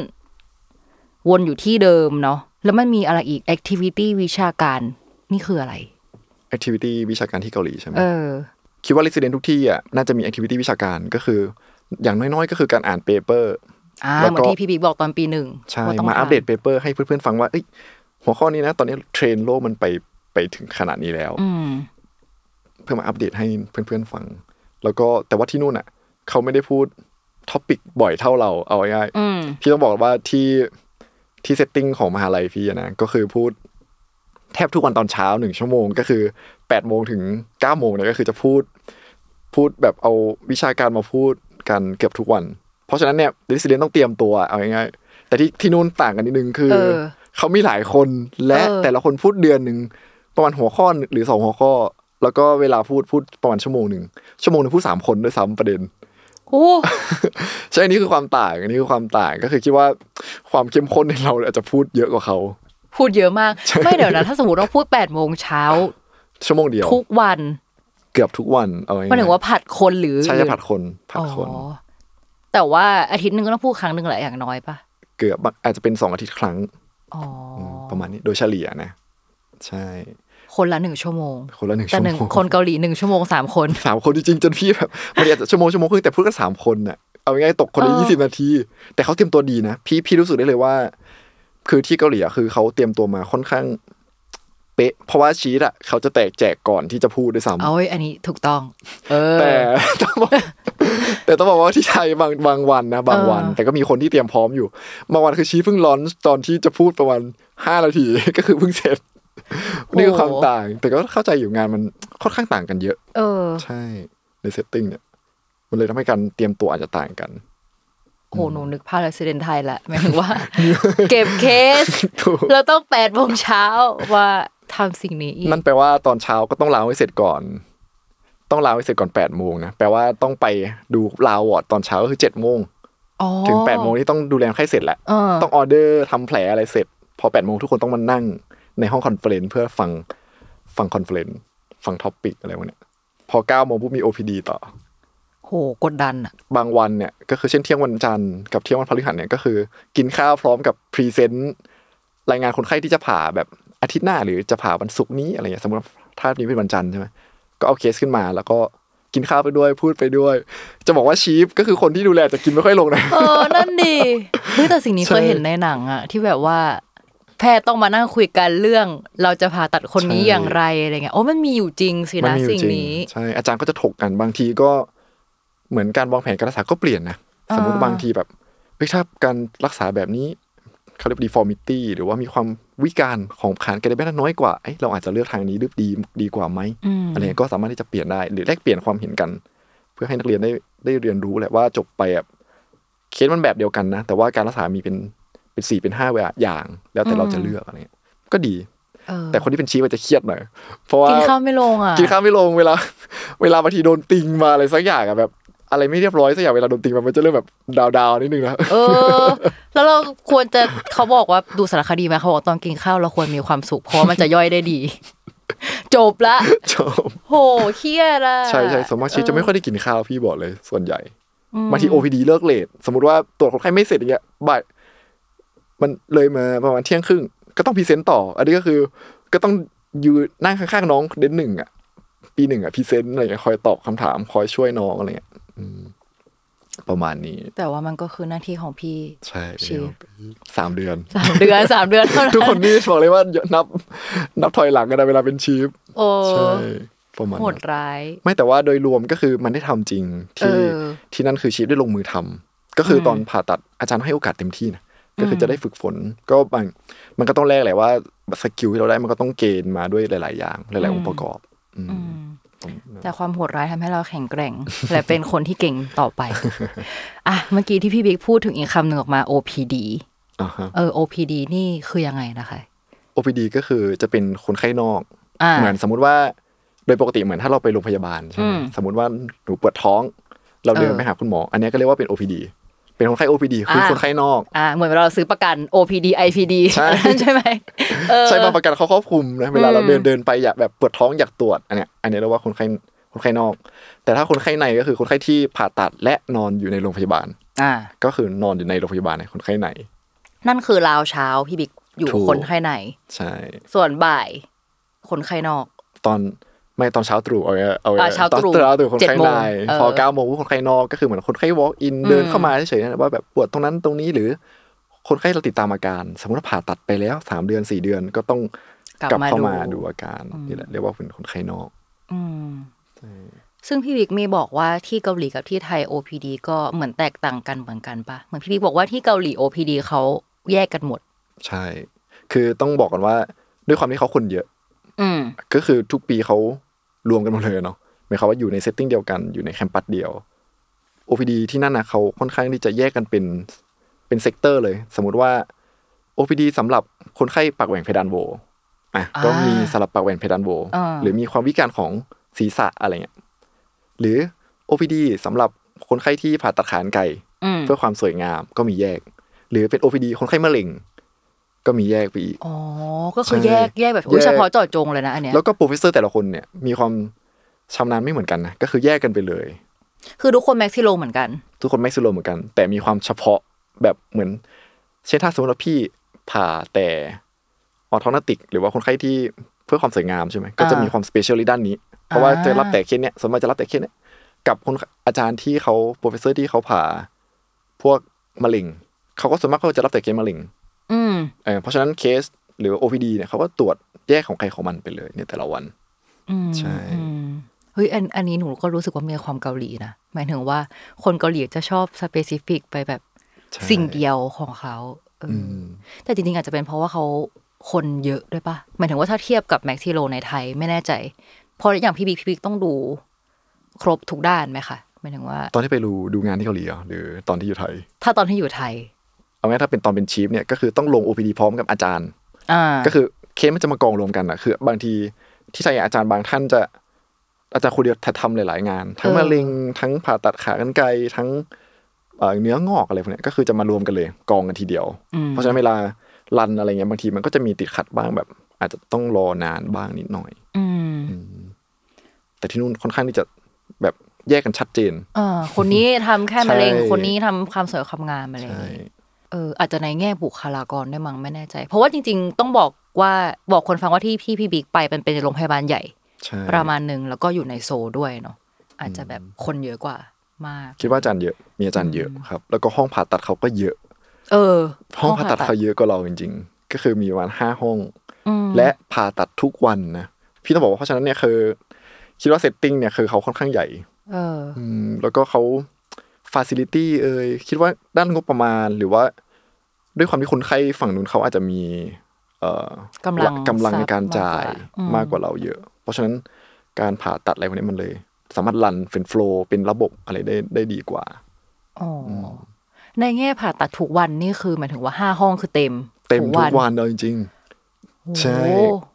วนอยู่ที่เดิมเนาะแล้วมันมีอะไรอีก activity วิชาการนี่คืออะไร activity วิชาการที่เกาหลีใช่ไหมเออคิดว่า resident ทุกที่อ่ะน่าจะมี activity วิชาการก็คือ อย่างน้อยๆก็คือการอ่านเเปอร์อ่าเหมือนที่พี่บิ๊กบอกตอนปีหนึ่งใช่มาอัปเดตเปเปอร์ให้เพื่อนๆ ฟังว่าเอ้ยหัวข้อนี้นะ ตอนนี้เทรนโลกมันไปไปถึงขนาดนี้แล้วเพื่อมาอัปเดตให้เพื่อนๆ ฟัง แล้วก็แต่ว่าที่นู่นอ่ะเขาไม่ได้พูดท็อปิกบ่อยเท่าเราเอาง่ายๆพี่ต้องบอกว่าที่ที่เซตติ้งของมหาลัยพี่นะ ก็คือพูดแทบทุกวันตอนเช้าหนึ่งชั่วโมงก็คือแปดโมงถึงเก้าโมงเนี่ยก็คือจะพูด พูดแบบเอาวิชาการมาพูดกันเกือบทุกวันเพราะฉะนั้นเนี่ยดิสเลนต้องเตรียมตัวเอาง่ายๆแต่ที่ที่นู่นต่างกันนิดนึงคือเขามีหลายคนและแต่ละคนพูดเดือนหนึ่งประมาณหัวข้อหรือสองหัวข้อ แล้วก็เวลาพูดพูดประมาณชั่วโมงหนึ่งชั่วโมงหนึ่งพูดสามคนด้วยซ้ำประเด็นโอ้ใช่อันนี้คือความต่างอันนี้คือความต่างก็คือคิดว่าความเข้มข้นในเราอาจจะพูดเยอะกว่าเขาพูดเยอะมากไม่เดี๋ยวนะถ้าสมมติเราพูดแปดโมงเช้าชั่วโมงเดียวทุกวันเกือบทุกวันเอาไว้มันถึงว่าผัดคนหรือใช่ผัดคนผัดคนแต่ว่าอาทิตย์หนึ่งก็ต้องพูดครั้งหนึ่งแหละอย่างน้อยปะเกือบอาจจะเป็นสองอาทิตย์ครั้งประมาณนี้ โดยเฉลี่ยนะ ใช่ คนละหนึ่งชั่วโมง คนละหนึ่งชั่วโมงคนเกาหลีหนึ่งชั่วโมงสามคนสามคนจริงจนพี่แบบมันอาจจะชั่วโมงชั่วโมงครึ่งแต่พูดกันสามคนน่ะเอาง่ายๆตกคนละยี่สิบนาที แต่เขาเตรียมตัวดีนะพี่พี่รู้สึกได้เลยว่า คือที่เกาหลีอะคือเขาเตรียมตัวมาค่อนข้าง เป๊ะเพราะว่าชีตอะเขาจะแตกแจกก่อนที่จะพูดด้วยซ้ำเอ๋ออันนี้ถูกต้อง เออแต่แต่ต้องบอกว่าที่ไทยบางบางวันนะบางวัน แต่ก็มีคนที่เตรียมพร้อมอยู่บางวันคือชี้เพิ่งร้อนตอนที่จะพูดประมาณห้านาทีก็คือเพิ่งเสร็จนี่คือความต่าง แต่ก็เข้าใจอยู่งานมันค่อนข้างต่างกันเยอะ เออ ใช่ ในเซตติ้งเนี่ยมันเลยทำให้การเตรียมตัวอาจจะต่างกันโหหนูนึกภาพเลสเดนไทยแหละหมายถึงว่า เก็บเคส เราต้องแปดโมงเช้าว่าทำสิ่งนี้อีกนั่นแปลว่าตอนเช้าก็ต้องล้างให้เสร็จก่อนต้องลาวิเสร็จก่อนแปดโมงนะแปลว่าต้องไปดูลาวอดตอนเช้าก็คือเจ็ดโมงถึงแปดโมงที่ต้องดูแลไข้เสร็จแหละ ต้องออเดอร์ทำแผลอะไรเสร็จ พอแปดโมงทุกคนต้องมานั่ง ในห้องคอนเฟลนเพื่อฟังฟังคอนเฟลนฟังท็อปปิกอะไรพวกเนี้ยพอเก้าโมงผู้มีโอพีดีต่อ โหกดดันอะบางวันเนี่ย ก็คือเช่นเที่ยงวันจันทร์กับเที่ยงวันพฤหัสเนี่ยก็คือ กินข้าวพร้อมกับพรีเซนต์รายงานคนไข้ที่จะผ่าแบบอาทิตย์หน้าหรือจะผ่าวันศุกร์นี้อะไรอย่างเงี้ยสมมติถ้านี้เป็นวันจันทร์ใช่ไหม็เอาเคสขึ้นมาแล้วก็กินข้าวไปด้วยพูดไปด้วย จะบอกว่าชีฟก็คือคนที่ดูแลจะกินไม่ค่อยลงนะเออนั่นดีเฮ้แต่สิ่งนี้เคยเห็นในหนังอะที่แบบว่า แพทย์ต้องมานั่งคุยกันเรื่อง เราจะผ่าตัดคนนี้อย่างไรอะไรเงี้ยโอ้มันมีอยู่จริงสินะสิ่งนี้ใช่อาจารย์ก็จะถกกันบางทีก็ เหมือนการวางแผนการรักษาก็เปลี่ยนนะสมมติบางทีแบบเฮ้ยถ้าการรักษาแบบนี้เขาเรียกดีฟอร์มิตี้หรือว่ามีความวิการของขานกันได้บ้างน้อยกว่าเราอาจจะเลือกทางนี้หรือดีดีกว่าไหมอะไรก็สามารถที่จะเปลี่ยนได้หรือแลกเปลี่ยนความเห็นกัน เพื่อให้นักเรียนได้ได้เรียนรู้แหละว่าจบไปแบบเคสมันแบบเดียวกันนะ แต่ว่าการรักษามีเป็นเป็นสี่เป็นห้าอย่างแล้วแต่เราจะเลือกอะไรเงี้ยก็ดีแต่คนที่เป็นชี้มันจะเครียดหน่อยเพราะว่ากินข้าวไม่ลงอ่ะกินข้าวไม่ลงเวลาเวลาบางทีโดนติงมาอะไรสักอย่างอะแบบอะไรไม่เรียบร้อยสักอย่างเวลาโดนตีมันจะเริ่มแบบดาวดานิดนึงนะเออ แล้วเราควรจะเขาบอกว่าดูสารคดีไหมเขาบอกตอนกินข้าวเราควรมีความสุขเพราะมันจะย่อยได้ดีจบละจบโหเครียดละใช่ใช่สมมติชีจะไม่ค่อยได้กินข้าวพี่บอกเลย ส่วนใหญ่บางทีโอพีดีเลิกเลทสมมติว่าตรวจคนไข้ไม่เสร็จอย่างเงี้ยบ่ายมันเลยมาประมาณเที่ยงครึ่ง ก็ต้องพิีเซนต์ต่อ อันนี้ก็คือ ก็ต้องยืนนั่งข้างๆน้องเด่นหนึ่งอ่ะ ปีหนึ่งอ่ะพิีเซนต์อะไรเงี้ยคอยตอบคำถาม คอยช่วยน้องอะไรเงี้ยประมาณนี้ แต่ว่ามันก็คือหน้าที่ของพี่ใช่ชีสามเดือนสามเดือนสามเดือนทุกคนนี่บอกเลยว่านับนับถอยหลังกันเวลาเป็นชีฟโอ้ใช่ประมาณหหดร้ายไม่แต่ว่าโดยรวมก็คือมันได้ทำจริง ที่ที่นั่นคือชีฟได้ลงมือทำ ก็คือตอนผ่าตัดอาจารย์ให้โอกาสเต็มที่นะก็คือจะได้ฝึกฝน ก็มันมันก็ต้องแลกแหละว่าสกิลที่เราได้มันก็ต้องเกณฑ์มาด้วยหลาย ๆอย่าง หลายๆองค์ประกอบ อืแต่ความโหดร้ายทำให้เราแข็งแกร่งและเป็นคนที่เก่งต่อไปอ่ะเมื่อกี้ที่พี่บิ๊กพูดถึงอีกคำหนึ่งออกมา OPD เออ OPD นี่คือยังไงนะคะ OPD ก็คือจะเป็นคนไข้นอก เหมือนสมมุติว่าโดยปกติเหมือนถ้าเราไปโรงพยาบาลใช่ไหมสมมติว่าหนูปวดท้องเราเดินไปหาคุณหมออันนี้ก็เรียกว่าเป็น OPD เป็นคนไข้ OPD คือคนไข้นอก อ่า เหมือนเราซื้อประกัน OPD IPD ใช่ใช่ไหมใช่บางประกันเขาครอบคลุมนะ เวลาเราเดินเดินไปอยากแบบปวดท้องอยากตรวจอันเนี้ยอันนี้เราว่าคนไข้คนไข้นอก แต่ถ้าคนไข้ในก็คือคนไข้ที่ผ่าตัดและนอนอยู่ในโรงพยาบาล อ่า ก็คือนอนอยู่ในโรงพยาบาลในคนไข้ในนั่นคือราวเช้าพี่บิ๊กอยู่คนไข้ในใช่ ส่วนบ่าย คนไข้นอก ตอนไม่ตอนเช้าตรู่เอาเอาตอนเช้าตรู่คนไข้นายพอเก้าโมงคนไข้นอกก็คือเหมือนคนไข้ walk in เดินเข้ามาเฉยๆว่าแบบ ปวดตรงนั้นตรงนี้หรือ คนไข้เราติดตามอาการสมมติผ่าตัดไปแล้วสามเดือนสี่เดือนก็ต้องกลับเข้ามาดูอาการนี่แหละเรียกว่าเป็นคนไข้นอกซึ่งพี่วิกมีบอกว่าที่เกาหลีกับที่ไทย OPD ก็เหมือนแตกต่างกันเหมือนกันปะเหมือนพี่วิกบอกว่าที่เกาหลี OPD เขาแยกกันหมด ใช่ คือต้องบอกก่อนว่าด้วยความที่เขาคนเยอะ อืก็คือทุกปีเขารวมกันหมดเลยเนาะหมายความว่าอยู่ในเซตติ้งเดียวกันอยู่ในแคมปัสเดียว OPD ที่นั่นนะเขาค่อนข้างที่จะแยกกันเป็นเป็นเซกเตอร์เลย สมมติว่า OPD สำหรับคนไข้ปากแหว่งเพดานโวอ่ะก็มีสำหรับปากแหว่งเพดานโวหรือมีความวิการของศีรษะอะไรเงี้ยหรือ OPD สำหรับคนไข้ที่ผ่าตัดขานไก่เพื่อความสวยงามก็มีแยก หรือเป็น OPD คนไข้มะเร็งก็มีแยกไปอีก อ๋อ ก็คือแยกแยกแบบเฉพาะเจาะจงเลยนะอันเนี้ย แล้วก็โปรเฟสเซอร์แต่ละคนเนี่ยมีความชำนาญไม่เหมือนกันนะก็คือแยกกันไปเลย คือทุกคนแม็กซิโลเหมือนกัน ทุกคนแม็กซิโลเหมือนกันแต่มีความเฉพาะแบบเหมือนเช่นถ้าสมมติว่าพี่ผ่าแต่ออทอนติกหรือว่าคนไข้ที่เพื่อความสวยงามใช่ไหมก็จะมีความสเปเชียลด้านนี้ เพราะว่าจะรับแต่เคสเนี้ยสมมติจะรับแต่เคสเนี้ย กับคนอาจารย์ที่เขาโปรเฟสเซอร์ที่เขาผ่า พวกมะเร็งเขาก็ส่วนมากเขาจะรับแต่เคสมะเร็งเพราะฉะนั้นเคสหรือ OPD เนี่ยเขาก็ตรวจแยกของใครของมันไปเลยในแต่ละวันใช่เฮ้ยอันอันนี้หนูก็รู้สึกว่ามีความเกาหลีนะ หมายถึงว่าคนเกาหลีจะชอบสเปซิฟิกไปแบบสิ่งเดียวของเขาแต่จริงๆ อาจจะเป็นเพราะว่าเขาคนเยอะด้วยปะหมายถึงว่าถ้าเทียบกับแม็กซิโลในไทยไม่แน่ใจ เพราะอย่างพี่บิ๊กพี่บิ๊กต้องดู ครบทุกด้านไหมคะหมายถึงว่า ตอนที่ไปดูดูงานที่เกาหลีหรือตอนที่อยู่ไทย ถ้าตอนที่อยู่ไทยเอาง่ายถ้าเป็นตอนเป็นชีฟเนี่ยก็คือต้องลง OPD พร้อมกับอาจารย์ก็คือเคสมันจะมากองรวมกันอะคือบางทีที่ใช่อาจารย์บางท่านจะ อาจารย์คนเดียวทำหลายๆงาน ทั้งมะเร็งทั้งผ่าตัดขากรรไกรทั้งเนื้องอกอะไรพวกนี้ก็คือจะมารวมกันเลย กองกันทีเดียว เพราะฉะนั้นเวลารันอะไรเงี้ยบางทีมันก็จะมีติดขัดบ้างแบบ อาจจะต้องรอนานบ้างนิดหน่อย อืแต่ที่นู่นค่อนข้างที่จะแบบแยกกันชัดเจนเออคนนี้ทำแค่มะเร็งคนนี้ทำความสวยความงามอะไรอย่างเี้เอออาจจะในแง่บุคลากรได้มั้งไม่แน่ใจ เพราะว่าจริง ๆ ต้องบอกว่าบอกคนฟังว่าที่พี่พี่บิ๊กไปเป็นเป็นโรงพยาบาลใหญ่ประมาณหนึ่งแล้วก็อยู่ในโซด้วยเนาะอาจจะแบบคนเยอะกว่า มากคิดว่าอาจารย์เยอะมีอาจารย์เยอะครับ แล้วก็ห้องผ่าตัดเขาก็เยอะ เออห้องผ่าตัดเขาเยอะกว่าเราจริง ๆ ก็คือมีประมาณห้าห้องและผ่าตัดทุกวันนะพี่ต้องบอกว่าเพราะฉะนั้นเนี่ยคือคิดว่าเซตติ้งเนี่ยคือเขาค่อนข้างใหญ่ เออแล้วก็เขาฟาซิลิตี้เอ่ยคิดว่าด้านงบประมาณหรือว่าด้วยความที่คนไข้ฝั่งนู้นเขาอาจจะมีกำลังกำลังในการจ่ายมากกว่าเราเยอะ เพราะฉะนั้นการผ่าตัดอะไรพวกนี้มันเลย สามารถรันเป็นโฟล์เป็นระบบอะไรได้ได้ดีกว่าในแง่ผ่าตัดทุกวันนี่คือ หมายถึงว่าห้าห้องคือเต็ม เต็มทุกวันเลยจริงใช่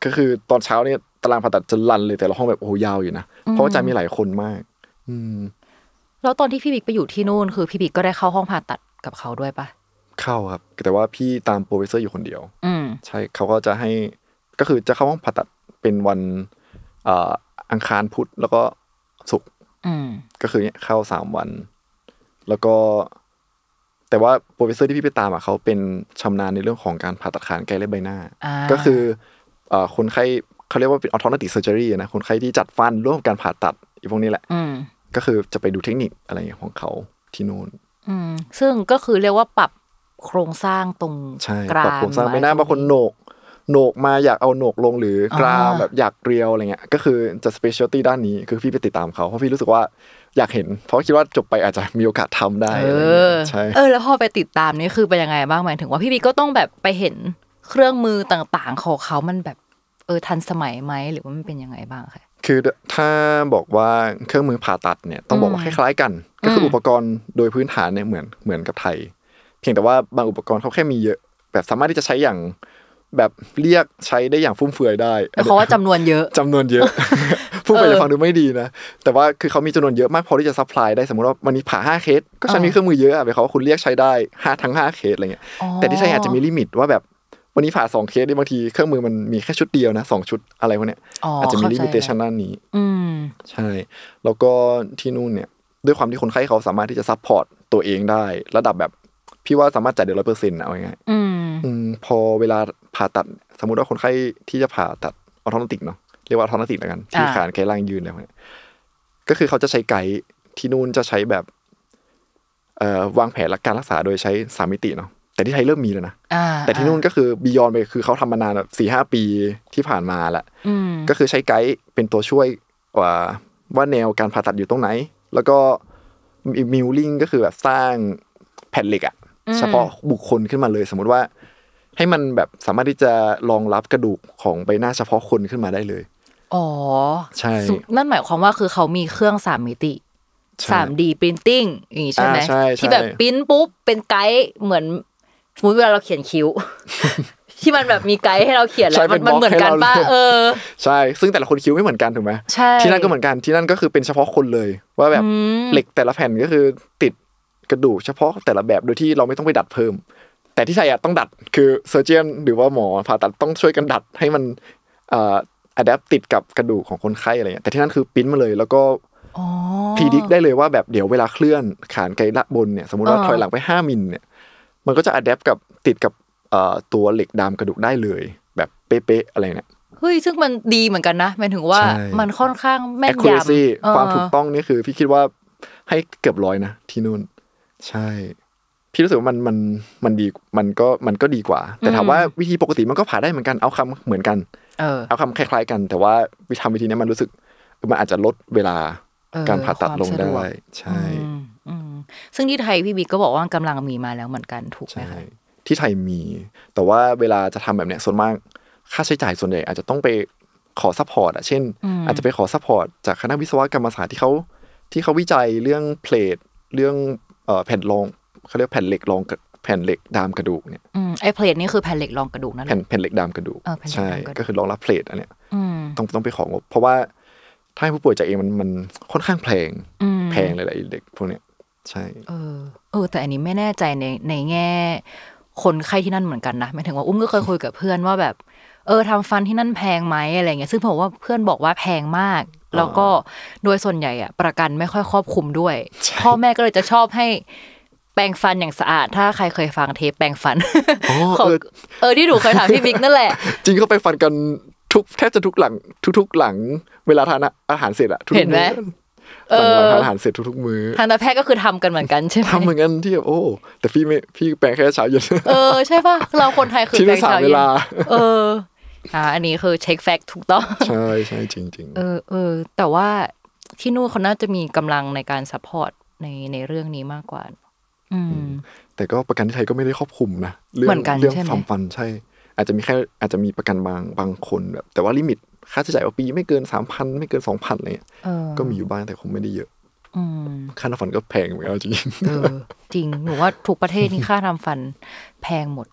ก็คือตอนเช้าเนี่ยตารางผ่าตัดจะรันเลยแต่ละห้องแบบโอ้ยาวอยู่นะเพราะว่าจะมีหลายคนมาก อืม แล้วตอนที่พี่บิ๊กไปอยู่ที่นู่นคือพี่บิ๊กก็ได้เข้าห้องผ่าตัดกับเขาด้วยปะเข้าครับแต่ว่าพี่ตามโปรเฟสเซอร์อยู่คนเดียวใช่เขาก็จะให้ก็คือจะเข้าห้องผ่าตัดเป็นวันอังคารพุธแล้วก็ศุกร์ก็คือเนี่ยเข้าสามวัน แล้วก็แต่ว่าโปรเฟสเซอร์ที่พี่ไปตามอ่ะเขาเป็นชำนาญในเรื่องของการผ่าตัดขานแกเล็บใบหน้า ก็คือคนไข้เขาเรียกว่าเป็นออโอนติเซอร์เจอรี่นะคนไข้ที่จัดฟันร่วมกับการผ่าตัดอีพวกนี้แหละก็คือจะไปดูเทคนิคอะไรของเขาที่นู่นซึ่งก็คือเรียกว่าปรับโครงสร้างตรงกรามปรับโครงสร้างไม่น่าบางคนโหนกโหนกมาอยากเอาโหนกลงหรือกรามแบบอยากเรียวอะไรเงี้ยก็คือจะสเปเชียลตี้ด้านนี้คือพี่ไปติดตามเขาเพราะพี่รู้สึกว่าอยากเห็น เพราะคิดว่าจบไปอาจจะมีโอกาสทำได้ใช่เออแล้วพอไปติดตามนี่คือเป็นยังไงบ้างหมายถึงว่าพี่บีก็ต้องแบบไปเห็นเครื่องมือต่างๆ ของเขามันแบบเออทันสมัยไหมหรือว่ามันเป็นยังไงบ้างคะคือถ้าบอกว่าเครื่องมือผ่าตัดเนี่ยต้องบอกว่าคล้าย ๆกัน ก็คืออุปกรณ์โดยพื้นฐานเนี่ยเหมือนเหมือนกับไทยเพียงแต่ว่าบางอุปกรณ์เขาแค่มีเยอะ แบบสามารถที่จะใช้อย่างแบบเรียกใช้ได้อย่างฟุ่มเฟือยได้เขาว่าจำนวนเยอะ จำนวนเยอะพูดไปฟังดูไม่ดีนะแต่ว่าคือเขามีจำนวนเยอะมากพอที่จะซัพพลายได้สมมติว่าวันนี้ผ่าห้าเคสก็ฉันมีเครื่องมือเยอะไปเขาคุณเรียกใช้ได้ห้าทั้งห้าเคสอะไรเงี้ย แต่ที่ใช้อาจจะมีลิมิตว่าแบบวันนี้ผ่าสองเคสนี่บางทีเครื่องมือมันมีแค่ชุดเดียวนะสองชุดอะไรพวกเนี้ยอาจจะมีลิมิเตชันด้านนี้อืใช่ แล้วก็ที่นู่นเนี่ยด้วยความที่คนไข้เขาสามารถที่จะซัพพอร์ตตัวเองได้ ระดับแบบพี่ว่าสามารถจ่ายเดือนร้อยเปอร์เซ็นต์เอาง่ายๆพอเวลาผ่าตัด สมมุติว่าคนไข้ที่จะผ่าตัดออโทนติกเนาะ เรียกว่าออโทนติกแล้วกัน ที่ขาแไกล่างยืนอะไรพวกนี้ก็คือเขาจะใช้ไกด์ที่นู่นจะใช้แบบวางแผนการรักษาโดยใช้สามมิติเนาะ แต่ที่ไทยเริ่มมีแล้วนะ แต่ที่นู่นก็คือบียอนไปคือ เขาทำมานานสี่ห้าปีที่ผ่านมาและก็คือใช้ไกด์เป็นตัวช่วย ว่า ว่าแนวการผ่าตัดอยู่ตรงไหน แล้วก็มิลลิ่งก็คือแบบสร้างแผ่นเหล็กอะเฉพาะบุคคลขึ้นมาเลย สมมุติว่า ให้มันแบบสามารถที่จะรองรับกระดูกของใบหน้าเฉพาะคนขึ้นมาได้เลยอ๋อใช่นั่นหมายความว่าคือเขามีเครื่องสามมิติสามดีปรินติ้งอย่างนี้ใช่ไหมที่แบบปริ้นปุ๊บเป็นไกด์เหมือนสมมติเวลาเราเขียนคิ้ว ที่มันแบบมีไกด์ให้เราเขียนแล้วมันเหมือนกันป่ะเออใช่ซึ่งแต่ละคนคิ้วไม่เหมือนกันถูกไหมใช่ที่นั่นก็เหมือนกันที่นั่นก็คือเป็นเฉพาะคนเลย ว่าแบบเหล็กแต่ละแผ่นก็คือติดกระดูกเฉพาะแต่ละแบบโดยที่เราไม่ต้องไปดัดเพิ่ม แต่ที่ไทยอ่ะต้องดัดคือเซอร์เจียนหรือว่าหมอผ่าตัดต้องช่วยกันดัดให้มันอ่าอัดแอปติดกับกระดูกของคนไข้อะไรเงี้ยแต่ที่นั่นคือปิ้นมาเลยแล้วก็พีดิกได้เลยว่าแบบเดี๋ยวเวลาเคลื่อนขานไกลละบนเนี่ยสมมติว่าถอยหลังไปห้ามิลเนี่ยมันก็จะอัดแอปกับติดกับตัวเหล็กดามกระดูกได้เลยแบบเป๊ะๆอะไรเนี่ยเฮ้ยซึ่งมันดีเหมือนกันนะหมายถึงว่ามันค่อนข้างแม่นยำความถูกต้องนี่คือพี่คิดว่าให้เกือบร้อยนะที่นู่นใช่ พี่รู้สึกว่า มันมันมันดีมันก็มันก็ดีกว่า แต่ถามว่าวิธีปกติมันก็ผ่าได้เหมือนกันเอาคำเหมือนกันเอาคำคล้ายๆ กัน แต่ว่าวิธีทำวิธีนี้มันรู้สึกมันอาจจะลดเวลาการผ่าตัดลงได้ใช่ซึ่งที่ไทยพี่บิ๊กก็บอกว่ากำลังมีมาแล้วเหมือนกันถูกไหมคะที่ไทยมี แต่ว่าเวลาจะทำแบบเนี้ยส่วนมากค่าใช้จ่ายส่วนใหญ่อาจจะต้องไปขอซัพพอร์ตอ่ะเช่น อาจจะไปขอซัพพอร์ตจากคณะวิศวกรรมศาสตร์ที่เขาที่เขาวิจัยเรื่องเพลทเรื่องแผ่นรองเขาเรียกแผ่นเหล็กรองกแผ่นเหล็กดามกระดูกเนี่ยไอ้เพลทนี่คือแผ่นเหล็กรองกระดูกนั่นแผ่นแผ่นเหล็กดามกระดูกใช่ก็คือรองรับเพลทอันเนี้ยต้องต้องไปของบเพราะว่า ถ้าผู้ป่วยจากเองมันมันค่อนข้างแพงแพงเลยแหละเด็กพวกเนี้ยใช่เออเออแต่อันนี้ไม่แน่ใจในในแง่ คนไข้ที่นั่นเหมือนกันนะหมายถึงว่าอุ้มก็เคยคุยกับเพื่อนว่าแบบเออทำฟันที่นั่นแพงไหมอะไรเงี้ยซึ่งผมว่าเพื่อนบอกว่าแพงมากแล้วก็โดยส่วนใหญ่อะประกันไม่ค่อยครอบคลุมด้วยพ่อแม่ก็เลยจะชอบให้แปรงฟันอย่างสะอาด ถ้าใครเคยฟังเทปแปรงฟันเออที่หนูเคยถามพี่บิ๊กนั่นแหละ จริงเขาไปฟันกันทุกแทบจะทุกหลัง ทุกๆหลัง เวลาทานอาหารเสร็จอะเห็นไหมหลังทานอาหารเสร็จทุกๆมื้อทางแพทย์ก็คือทำกันเหมือนกันใช่ไหมทำเหมือนกันที่แบบโอ้แต่พี่ไม่พี่แปลงแค่เช้าเย็นเออใช่ป่ะเราคนไทยคือแปลงเช้าเย็นเอออ่าอันนี้คือเช็คแฟกต์ถูกต้องใช่ใช่จริงจริงเออเออแต่ว่าที่นู่นเขาน่าจะมีกำลังในการซัพพอร์ตในในเรื่องนี้มากกว่า อืมแต่ก็ประกันที่ไทยก็ไม่ได้ครอบคลุมนะ เรื่องเรื่องความฟันใช่ อาจจะมีแค่อาจจะมีประกันบางบางคนแบบแต่ว่าลิมิตค่าใช้จ่ายต่อปีไม่เกินสามพันไม่เกินสองพันอะไรเงี้ยก็มีอยู่บ้างแต่คงไม่ได้เยอะค่าทำฟันก็แพงเหมือนกันจริงจริงหนูว่าทุกประเทศนี่ค่าทำฟันแพงหมด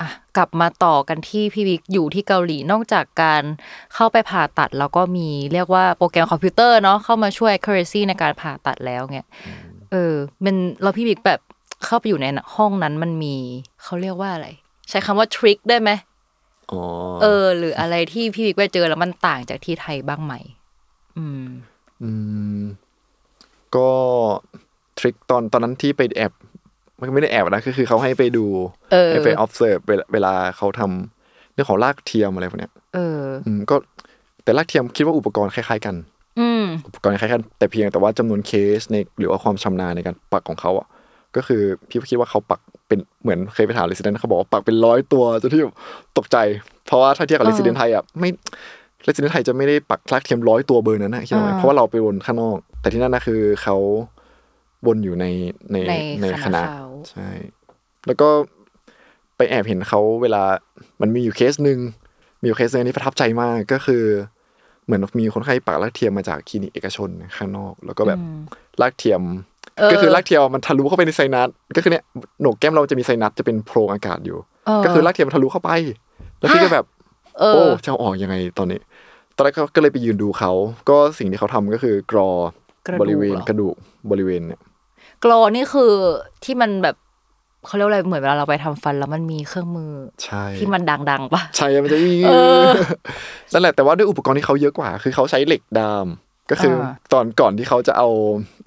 อ่ะกลับมาต่อกันที่พี่วิกอยู่ที่เกาหลีนอกจากการเข้าไปผ่าตัด แล้วก็มีเรียกว่าโปรแกรมคอมพิวเตอร์เนาะเข้ามาช่วย accuracy ในการผ่าตัดแล้วเนี่ยเออมันเราพี่วิกแบบเข้าไปอยู่ในห้องนั้นมันมีเขาเรียกว่าอะไร ใช้คำว่าทริคได้ไหมเออ หรืออะไรที่พี่วิกไปเจอแล้วมันต่างจากที่ไทยบ้างไหมอืม อืม ก็ทริคตอนตอนนั้นที่ไปแอบันไม่ได้แอบนะคือเขาให้ไปดูให้ไป observe เวลาเขาทำ เรื่องของลากเทียมอะไรพวกเนี้ยเออก็แต่ลากเทียมคิดว่าอุปกรณ์คล้าย ๆกันอุปกรณ์คล้ายๆกันแต่เพียงแต่ว่าจำนวนเคสในหรือว่าความชำนาญในการปักของเขาอ่ะก็คือพี่คิดว่าเขาปักเป็นเหมือนเคยไปถามริสิเดนต์เขาบอกว่าปักเป็นร้อยตัวจนที่ตกใจ เพราะว่าถ้าเทียบกับริสิเดนต์ไทยอ่ะไม่ริสิเดนต์ไทยจะไม่ได้ปักลากเทียมร้อยตัวเบอร์นั้นนะคิดว่าเพราะว่าเราไปวนข้างนอก แต่ที่นั่นนะคือเขาวนอยู่ในในในคณะใช่แล้วก็ไปแอบเห็นเขาเวลามันมีอยู่เคสหนึ่งมีอยู่เคสนึงนี่ประทับใจมาก ก็คือ เหมือนมีคนไข้ปากลักเทียมมาจากคลินิกเอกชนข้างนอก แล้วก็แบบลักเทียม ก็คือลักเทียมมันทะลุเข้าไปในไซนัสก็คือเนี่ยโหนกแก้มเราจะมีไซนัสจะเป็นโพรงอากาศอยู่ ก็คือลักเทียมทะลุเข้าไปแล้วพี่ก็แบบโอ้จะออกยังไงตอนนี้ตอนแรกก็เลยไปยืนดูเขาก็สิ่งที่เขาทำก็คือกรอบริเวณกระดูกบริเวณเนี่ยกลนี่คือที่มันแบบเขาเรียกอะไรเหมือนเวลาเราไปทำฟันแล้วมันมีเครื่องมือที่มันดังๆปะใช่มันจะยี่นั่นแหละแต่ว่าด้วยอุปกรณ์ที่เขาเยอะกว่าคือเขาใช้เหล็กดามก็คือ ตอนก่อนที่เขาจะเอา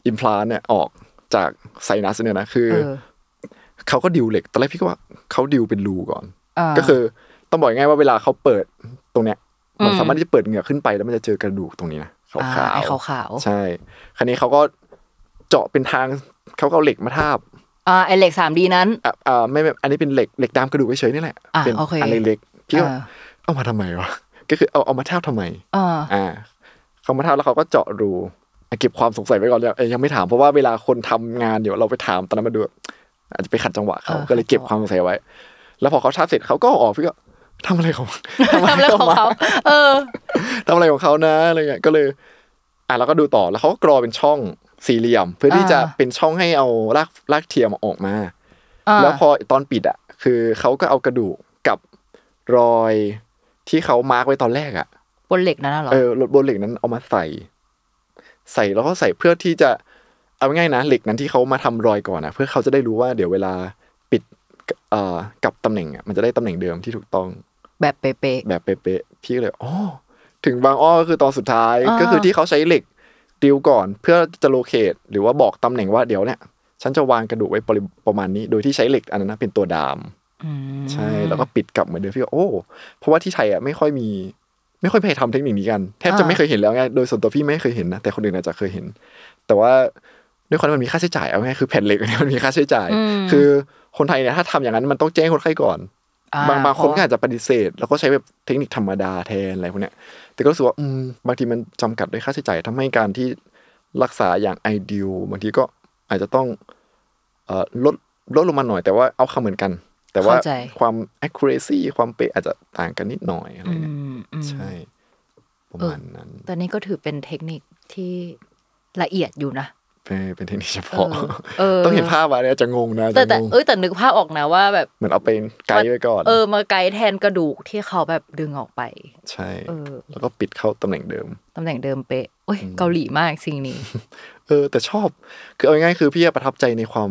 อิมพลานเนี่ยออกจากไซนัสเนี่ยนะคือเขาก็ดิวเหล็กตอนแรกพี่ก็ว่าเขาดิวเป็นรูก่อนก็คือต้องบอกง่ายว่าเวลาเขาเปิดตรงเนี้ย มันสามารถที่จะเปิดเหงือกขึ้นไปแล้วมันจะเจอกระดูกตรงนี้นะขาวขาวใช่ ครัวนี้เขาก็เจาะเป็นทางเขาเอาเหล็กมาทาบ อ่าไอเหล็กสามดีนั้นอ่าไม่ไม่ อันนี้เป็นเหล็กเหล็กดามกระดูกเฉยนี่แหละเป็นอันเล็กๆที่เอามาทำไมวะ ก็คือเอาเอามาทาบทำไมอ่าเขามาทาบแล้วเขาก็เจาะรูเก็บความสงสัยไว้ก่อนเลยยังไม่ถามเพราะว่าเวลาคนทำงานเดี๋ยวเราไปถามตอนนั้นมาดูอาจจะไปขัดจังหวะเขา ก็เลยเก็บความสงสัยไว้ แล้วพอเขาทาบเสร็จเขาก็ออกพี่ก็ทำอะไรของทำอะไรของเขา เออทำอะไรของเขานะอะไรเงี้ย ก็เลย อ่ะเราก็ดูต่อแล้วเขาก็กรอเป็นช่องสี่เหลี่ยมเพื่อที่จะเป็นช่องให้เอารากรากเทียมออกมาแล้วพอตอนปิด อ่ะ คือเขาก็เอากระดูกกับรอยที่เขามาร์กไว้ตอนแรกอ่ะบนเหล็กนั้นหรอเออบนเหล็กนั้นเอามาใส่ ใส่แล้วก็ใส่เพื่อที่จะ เอาง่ายนะเหล็กนั้นที่เขามาทำรอยก่อนนะเพื่อเขาจะได้รู้ว่าเดี๋ยวเวลาปิดเอ่อกับตำแหน่งอ่ะมันจะได้ตำแหน่งเดิมที่ถูกต้อง แบบเป๊ะแบบเป๊ะพี่เลยอ๋อถึงบางอ้อก็คือตอนสุดท้ายก็คือที่เขาใช้เหล็กดิวก่อนเพื่อจะโลเคตหรือว่าบอกตำแหน่งว่าเดี๋ยวเนี่ย ฉันจะวางกระดูกไว้ประมาณนี้ โดยที่ใช้เหล็กอันนั้นเป็นตัวดามใช่แล้วก็ปิดกลับเหมือนเดิมพี่ก็โอ้เพราะว่าที่ไทยอ่ะไม่ค่อยมีไม่ค่อยไปทำเทคนิคนี้กัน แทบจะไม่เคยเห็นแล้วไงโดยส่วนตัวพี่ไม่เคยเห็นนะแต่คนอื่นอาจจะเคยเห็นแต่ว่าด้วยความมันมีค่าใช้จ่ายเอางคือแผ่นเหล็กนีมันมีค่าใช้จ่าย คือคนไทยเนี่ยถ้าทำอย่างนั้นมันต้องแจ้งคนไข้ก่อน บางบางคนก็อาจจะปฏิเสธ แล้วก็ใช้แบบเทคนิคธรรมดาแทนอะไรพวกเนี้ยแต่ก็รู้สึกว่าบางทีมันจำกัดด้วยค่าใช้จ่ายทำาให้การที่รักษาอย่างไอเดียบางทีก็อาจจะต้องลดลดลงมาหน่อย แต่ว่าเอาคำเหมือนกัน แต่ว่าความ accuracy ความเป๊ะอาจจะต่างกันนิดหน่อยอะไรเนี่ยใช่ ประมาณนั้น ตอนนี้ก็ถือเป็นเทคนิคที่ละเอียดอยู่นะเป็นเทคนิคเฉพาะต้องเห็นภาพมาเนี่ยจะงงนะ แต่แต่เออแต่นึกภาพออกนะว่าแบบ เหมือนเอาไปไกด์ไว้ก่อนเออ มาไกด์แทนกระดูกที่เขาแบบดึงออกไป ใช่แล้วก็ปิดเข้าตำแหน่งเดิมตำแหน่งเดิมเป๊ะโอ้ยเกาหลีมากสิ่งนี้ เออ แต่ชอบ คือเอาง่ายๆคือพี่ประทับใจในความ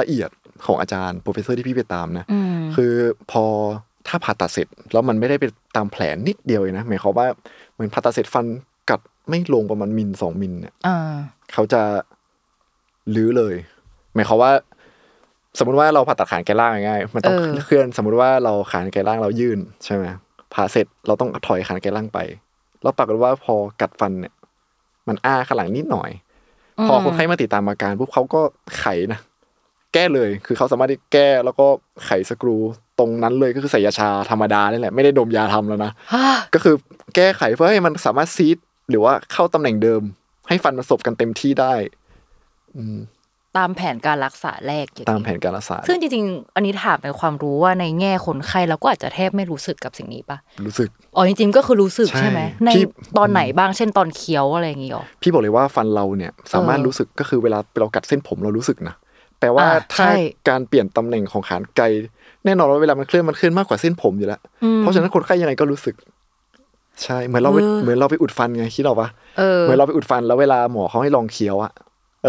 ละเอียดของอาจารย์โปรเฟสเซอร์ ที่พี่ไปตามนะ คือพอถ้าผ่าตัดเสร็จแล้วมันไม่ได้ไปตามแผลนิดเดียวเลยนะหมายความว่าเหมือนผ่าตัดเสร็จฟันกัดไม่ลงประมาณมิลสองมิลเนี่ยเขาจะลื้อเลยหมายความว่า สมมติว่าเราผ่าตัดขานแกล่างง่ายมันต้องเคลื่อนสมมติว่าเราขานแกล่างเรายื่นใช่ไหมผ่าเสร็จ เราต้องถอยขานแกล่างไปเราปรากฏว่าพอกัดฟันเนี่ยมันอ้าข้างหลังนิดหน่อย พอคนไข้มาติดตามอาการปุ๊บเขาก็ไขนะแก้เลย คือเขาสามารถที่แก้แล้วก็ไขสกรู ตรงนั้นเลยก็คือใส่ยาชาธรรมดานี่แหละ ไม่ได้ดมยาทำแล้วนะก็คือแก้ไขเพื่อให้มันสามารถซีดหรือว่าเข้าตำแหน่งเดิมให้ฟันประสบกันเต็มที่ได้ อืมตามแผนการรักษาแรกตามแผนการรักษาซึ่งจริง ๆ อันนี้ถามในความรู้ว่าในแง่คนไข้เราก็อาจจะแทบไม่รู้สึกกับสิ่งนี้ปะรู้สึกอ๋อจริงๆก็คือรู้สึกใช่ไหมในตอนไหนบ้างเช่น ตอนเคี้ยวอะไรอย่างเงี้ยอพี่บอกเลยว่าฟันเราเนี่ย สามารถรู้สึกก็คือเวลาเรากัดเส้นผมเรารู้สึกนะแปลว่าถ้าการเปลี่ยนตำแหน่งของขานไกลแน่นอนว่าเวลามันเคลื่อนมันเคลื่อนมากกว่าเส้นผมอยู่แล้วเพราะฉะนั้นคนไข้ยังไงก็รู้สึกใช่เหมือนเราเหมือนเราไปอุดฟันไงคิดหรอปะเหมือนเราไปอุดฟัน แล้วเวลาหมอเขาให้ลองเคี้ยวอะ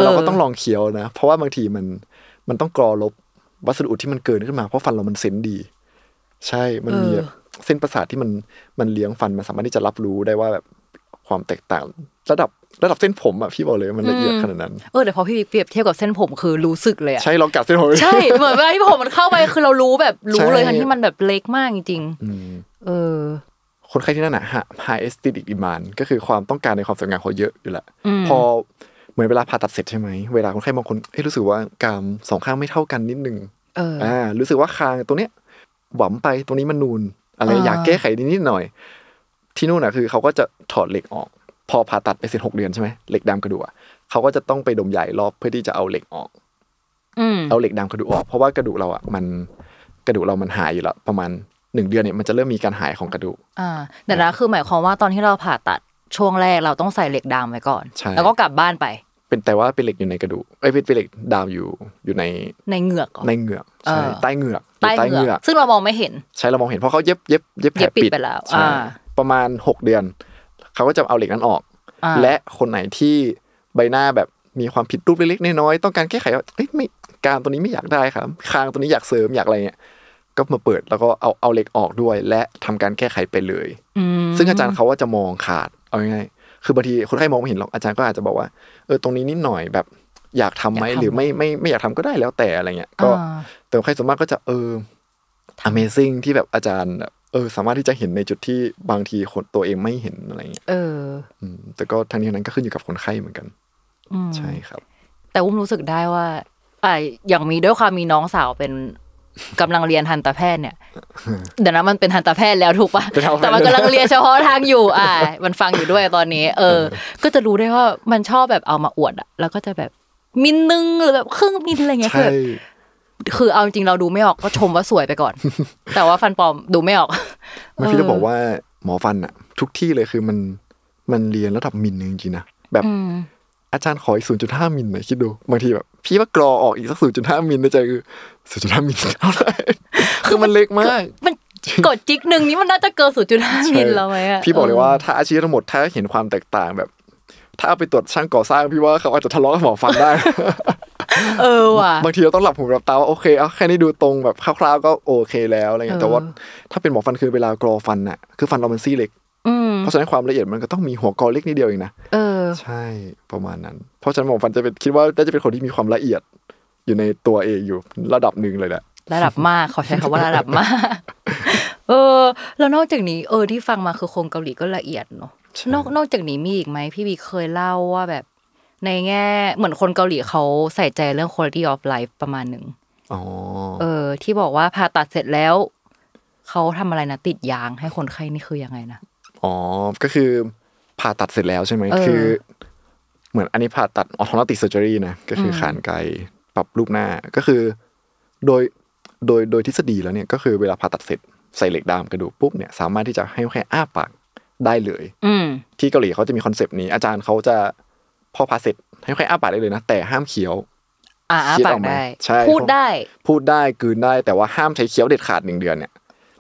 เราก็ต้องลองเคี้ยวนะ เพราะว่าบางทีมันมันต้องกรอลบวัสดุที่มันเกินขึ้นมา เพราะฟันเรามันเซนดี ใช่มันมีเส้นประสาทที่มันมันเลี้ยงฟันมันสามารถที่จะรับรู้ได้ว่าแบบความแตกต่าง ระดับระดับเส้นผมอ่ะพี่บอกเลยมันละเอียดขนาดนั้นเออเดี๋ยวพอพี่เปรียบเทียบกับเส้นผมคือรู้สึกเลยใช่ลองกัดเส้นผมใช่เหมือนเวลาที่ผมมันเข้าไปคือเรารู้แบบรู้เลยทันที่มันแบบเล็กมากจริงๆเออคนไข้ที่นั่นอฮะ high aesthetic demand ก็คือความต้องการในความสวยงามเขาเยอะอยู่แหละ พอเหมือนเวลาผ่าตัดเสร็จใช่ไหมเวลาคนไข้บางคนเอ้รู้สึกว่ากรามสองข้างไม่เท่ากันนิดนึงอ่ารู้สึกว่าคางตัวเนี้ย หวมไปตรงนี้มันนูน อะไรอยากแก้ไขนิดหน่อย ที่นู่นอ่ะคือ เขาก็จะถอดเหล็กออกพอผ่าตัดไปเสร็จหกเดือนใช่ไหมเหล็กดามกระดูกเขาก็จะต้องไปดมใหญ่รอบเพื่อที่จะเอาเหล็กออกเอาเหล็กดามกระดูกออกเพราะว่ากระดูกเราอ่ะ มันกระดูกเรามันหายอยู่แล้วประมาณหนึ่งเดือนเนี่ยมันจะเริ่มมีการหายของกระดูก อ่า แต่ละคือหมายความว่าตอนที่เราผ่าตัดช่วงแรกเราต้องใส่เหล็กดามไว้ก่อน แล้วก็กลับบ้านไป เป็นแต่ว่าเป็นเหล็กอยู่ในกระดูกเอ้ยเป็นเหล็กดามอยู่อยู่ในในเหงือกในเหงือก ใช่ ใต้เหงือกใต้เหงือก ซึ่งเรามองไม่เห็น ใช่เรามองเห็นเพราะเขาเย็บเย็บเย็บแผลปิดไปแล้วใช่ประมาณหกเดือนเขาก็จะเอาเหล็กนั้นออก และคนไหนที่ใบหน้าแบบมีความผิดรูปเล็กๆน้อยๆต้องการแก้ไขว่าเอ้ยไม่การตัวนี้ไม่อยากได้ครับ คางตัวนี้อยากเสริมอยากอะไรเงี้ยก็มาเปิดแล้วก็เอาเอาเหล็กออกด้วย และทำการแก้ไขไปเลยซึ่งอาจารย์เขาว่าจะมองขาดเอาง่ายๆคือบางทีคนไข้มองไม่เห็นหรอกอาจารย์ก็อาจจะบอกว่า เออตรงนี้นิดหน่อยแบบอยากทำไหมหรือไม่ไม่ไม่อยากทำก็ได้แล้วแต่อะไรเงี้ย ก็แต่คนไข้ส่วนมากก็จะเออ Amazing ที่แบบอาจารย์เออ สามารถที่จะเห็นในจุดที่บางทีคนตัวเองไม่เห็นอะไรเงี้ยเออแต่ก็ทั้งนี้นั้นก็ขึ้นอยู่กับคนไข้เหมือนกันใช่ครับ แต่อุ้มรู้สึกได้ว่าอ่าอย่างมีด้วยความมีน้องสาวเป็นกำลังเรียนทันตแพทย์เนี่ยเดี๋ยวนะมันเป็นทันตแพทย์แล้วถูกปะแต่มันกำลังเรียนเฉพาะทางอยู่ อ่ามันฟังอยู่ด้วยตอนนี้ เออ ก็จะรู้ได้ว่ามันชอบแบบเอามาอวดอะแล้วก็จะแบบมินนึงหรือแบบครึ่งมินอะไรเงี้ยคือคือเอาจริงเราดูไม่ออก ก็ชมว่าสวยไปก่อน แต่ว่าฟันปลอมดูไม่ออกมันพี่จะบอกว่า หมอฟันอะทุกที่เลยคือมันมันเรียนระดับมินจริงๆนะแบบอาจารย์ขออีกศูนจุดห้ามิลหน่อยคิดดูบางทีแบบพี่ว่ากรอออกอีกสักศูนจุดห้ามิลในใจคือศูนจุดห้ามิลเท่าไหร่คือมันเล็กมากมันกดจิกหนึ่งนี้มันน่าจะเกินศูนจุดห้ามิลแล้วไหมอ่ะพี่บอกเลยว่าถ้าอาชีพทั้งหมดถ้าเห็นความแตกต่างแบบ ถ้าเอาไปตรวจช่างก่อสร้างพี่ว่าเขาอาจจะทะเลาะกับหมอฟันได้ เออว่ะบางทีเราต้องหลับหูหลับตาว่าโอเคเอาแค่นี้ดูตรงแบบคร่าวๆ ก็โอเคแล้วอะไรเงี้ยแต่ว่าถ้าเป็นหมอฟันคือเวลากรอฟันอะคือฟันเรามันซี่เล็กเพราะฉะนั้นความละเอียดมันก็ต้องมีหัวกอเล็กนิดเดียวเองนะเออใช่ประมาณนั้น เพราะฉะนั้นผมฟันจะเป็นคิดว่าน่าจะเป็นคนที่มีความละเอียดอยู่ในตัวเองอยู่ ระดับหนึ่งเลยแหละระดับมากขอใช้คำว่าระดับมากเออ แล้วนอกจากนี้เออที่ฟังมาคือคงเกาหลีก็ละเอียดเนาะนอกนอกจากนี้มีอีกไหมพี่บีเคยเล่าว่าแบบ ในแง่ เหมือนคนเกาหลีเขาใส่ใจเรื่อง quality of life ประมาณหนึ่งเออ ที่บอกว่าผ่าตัดเสร็จแล้วเขาทำอะไรนะติดยางให้คนไข้นี่คือยังไงนะอ๋อ ก็คือผ่าตัดเสร็จแล้วใช่ไหมคือ เหมือนอันนี้ผ่าตัดออโทอนติเซอร์เจอรี่นะ ก็คือขานไกลปรับรูปหน้า ก็คือ โดยโดยโดยทฤษฎีแล้วเนี่ยก็คือเวลาผ่าตัดเสร็จใส่เหล็กดามกระดูกปุ๊บเนี่ยสามารถที่จะให้แค่อ้าปากได้เลย อืที่เกาหลีเขาจะมีคอนเซปต์นี้อาจารย์เขาจะพอผ่าเสร็จให้แค่อ้าปากได้เลยนะ แต่ห้ามเคี้ยวอ้าปากได้ใช่พูดได้ พูดได้กืนได้ แต่ว่าห้ามใช้เคี้ยวเด็ดขาดหนึ่งเดือนเนี่ย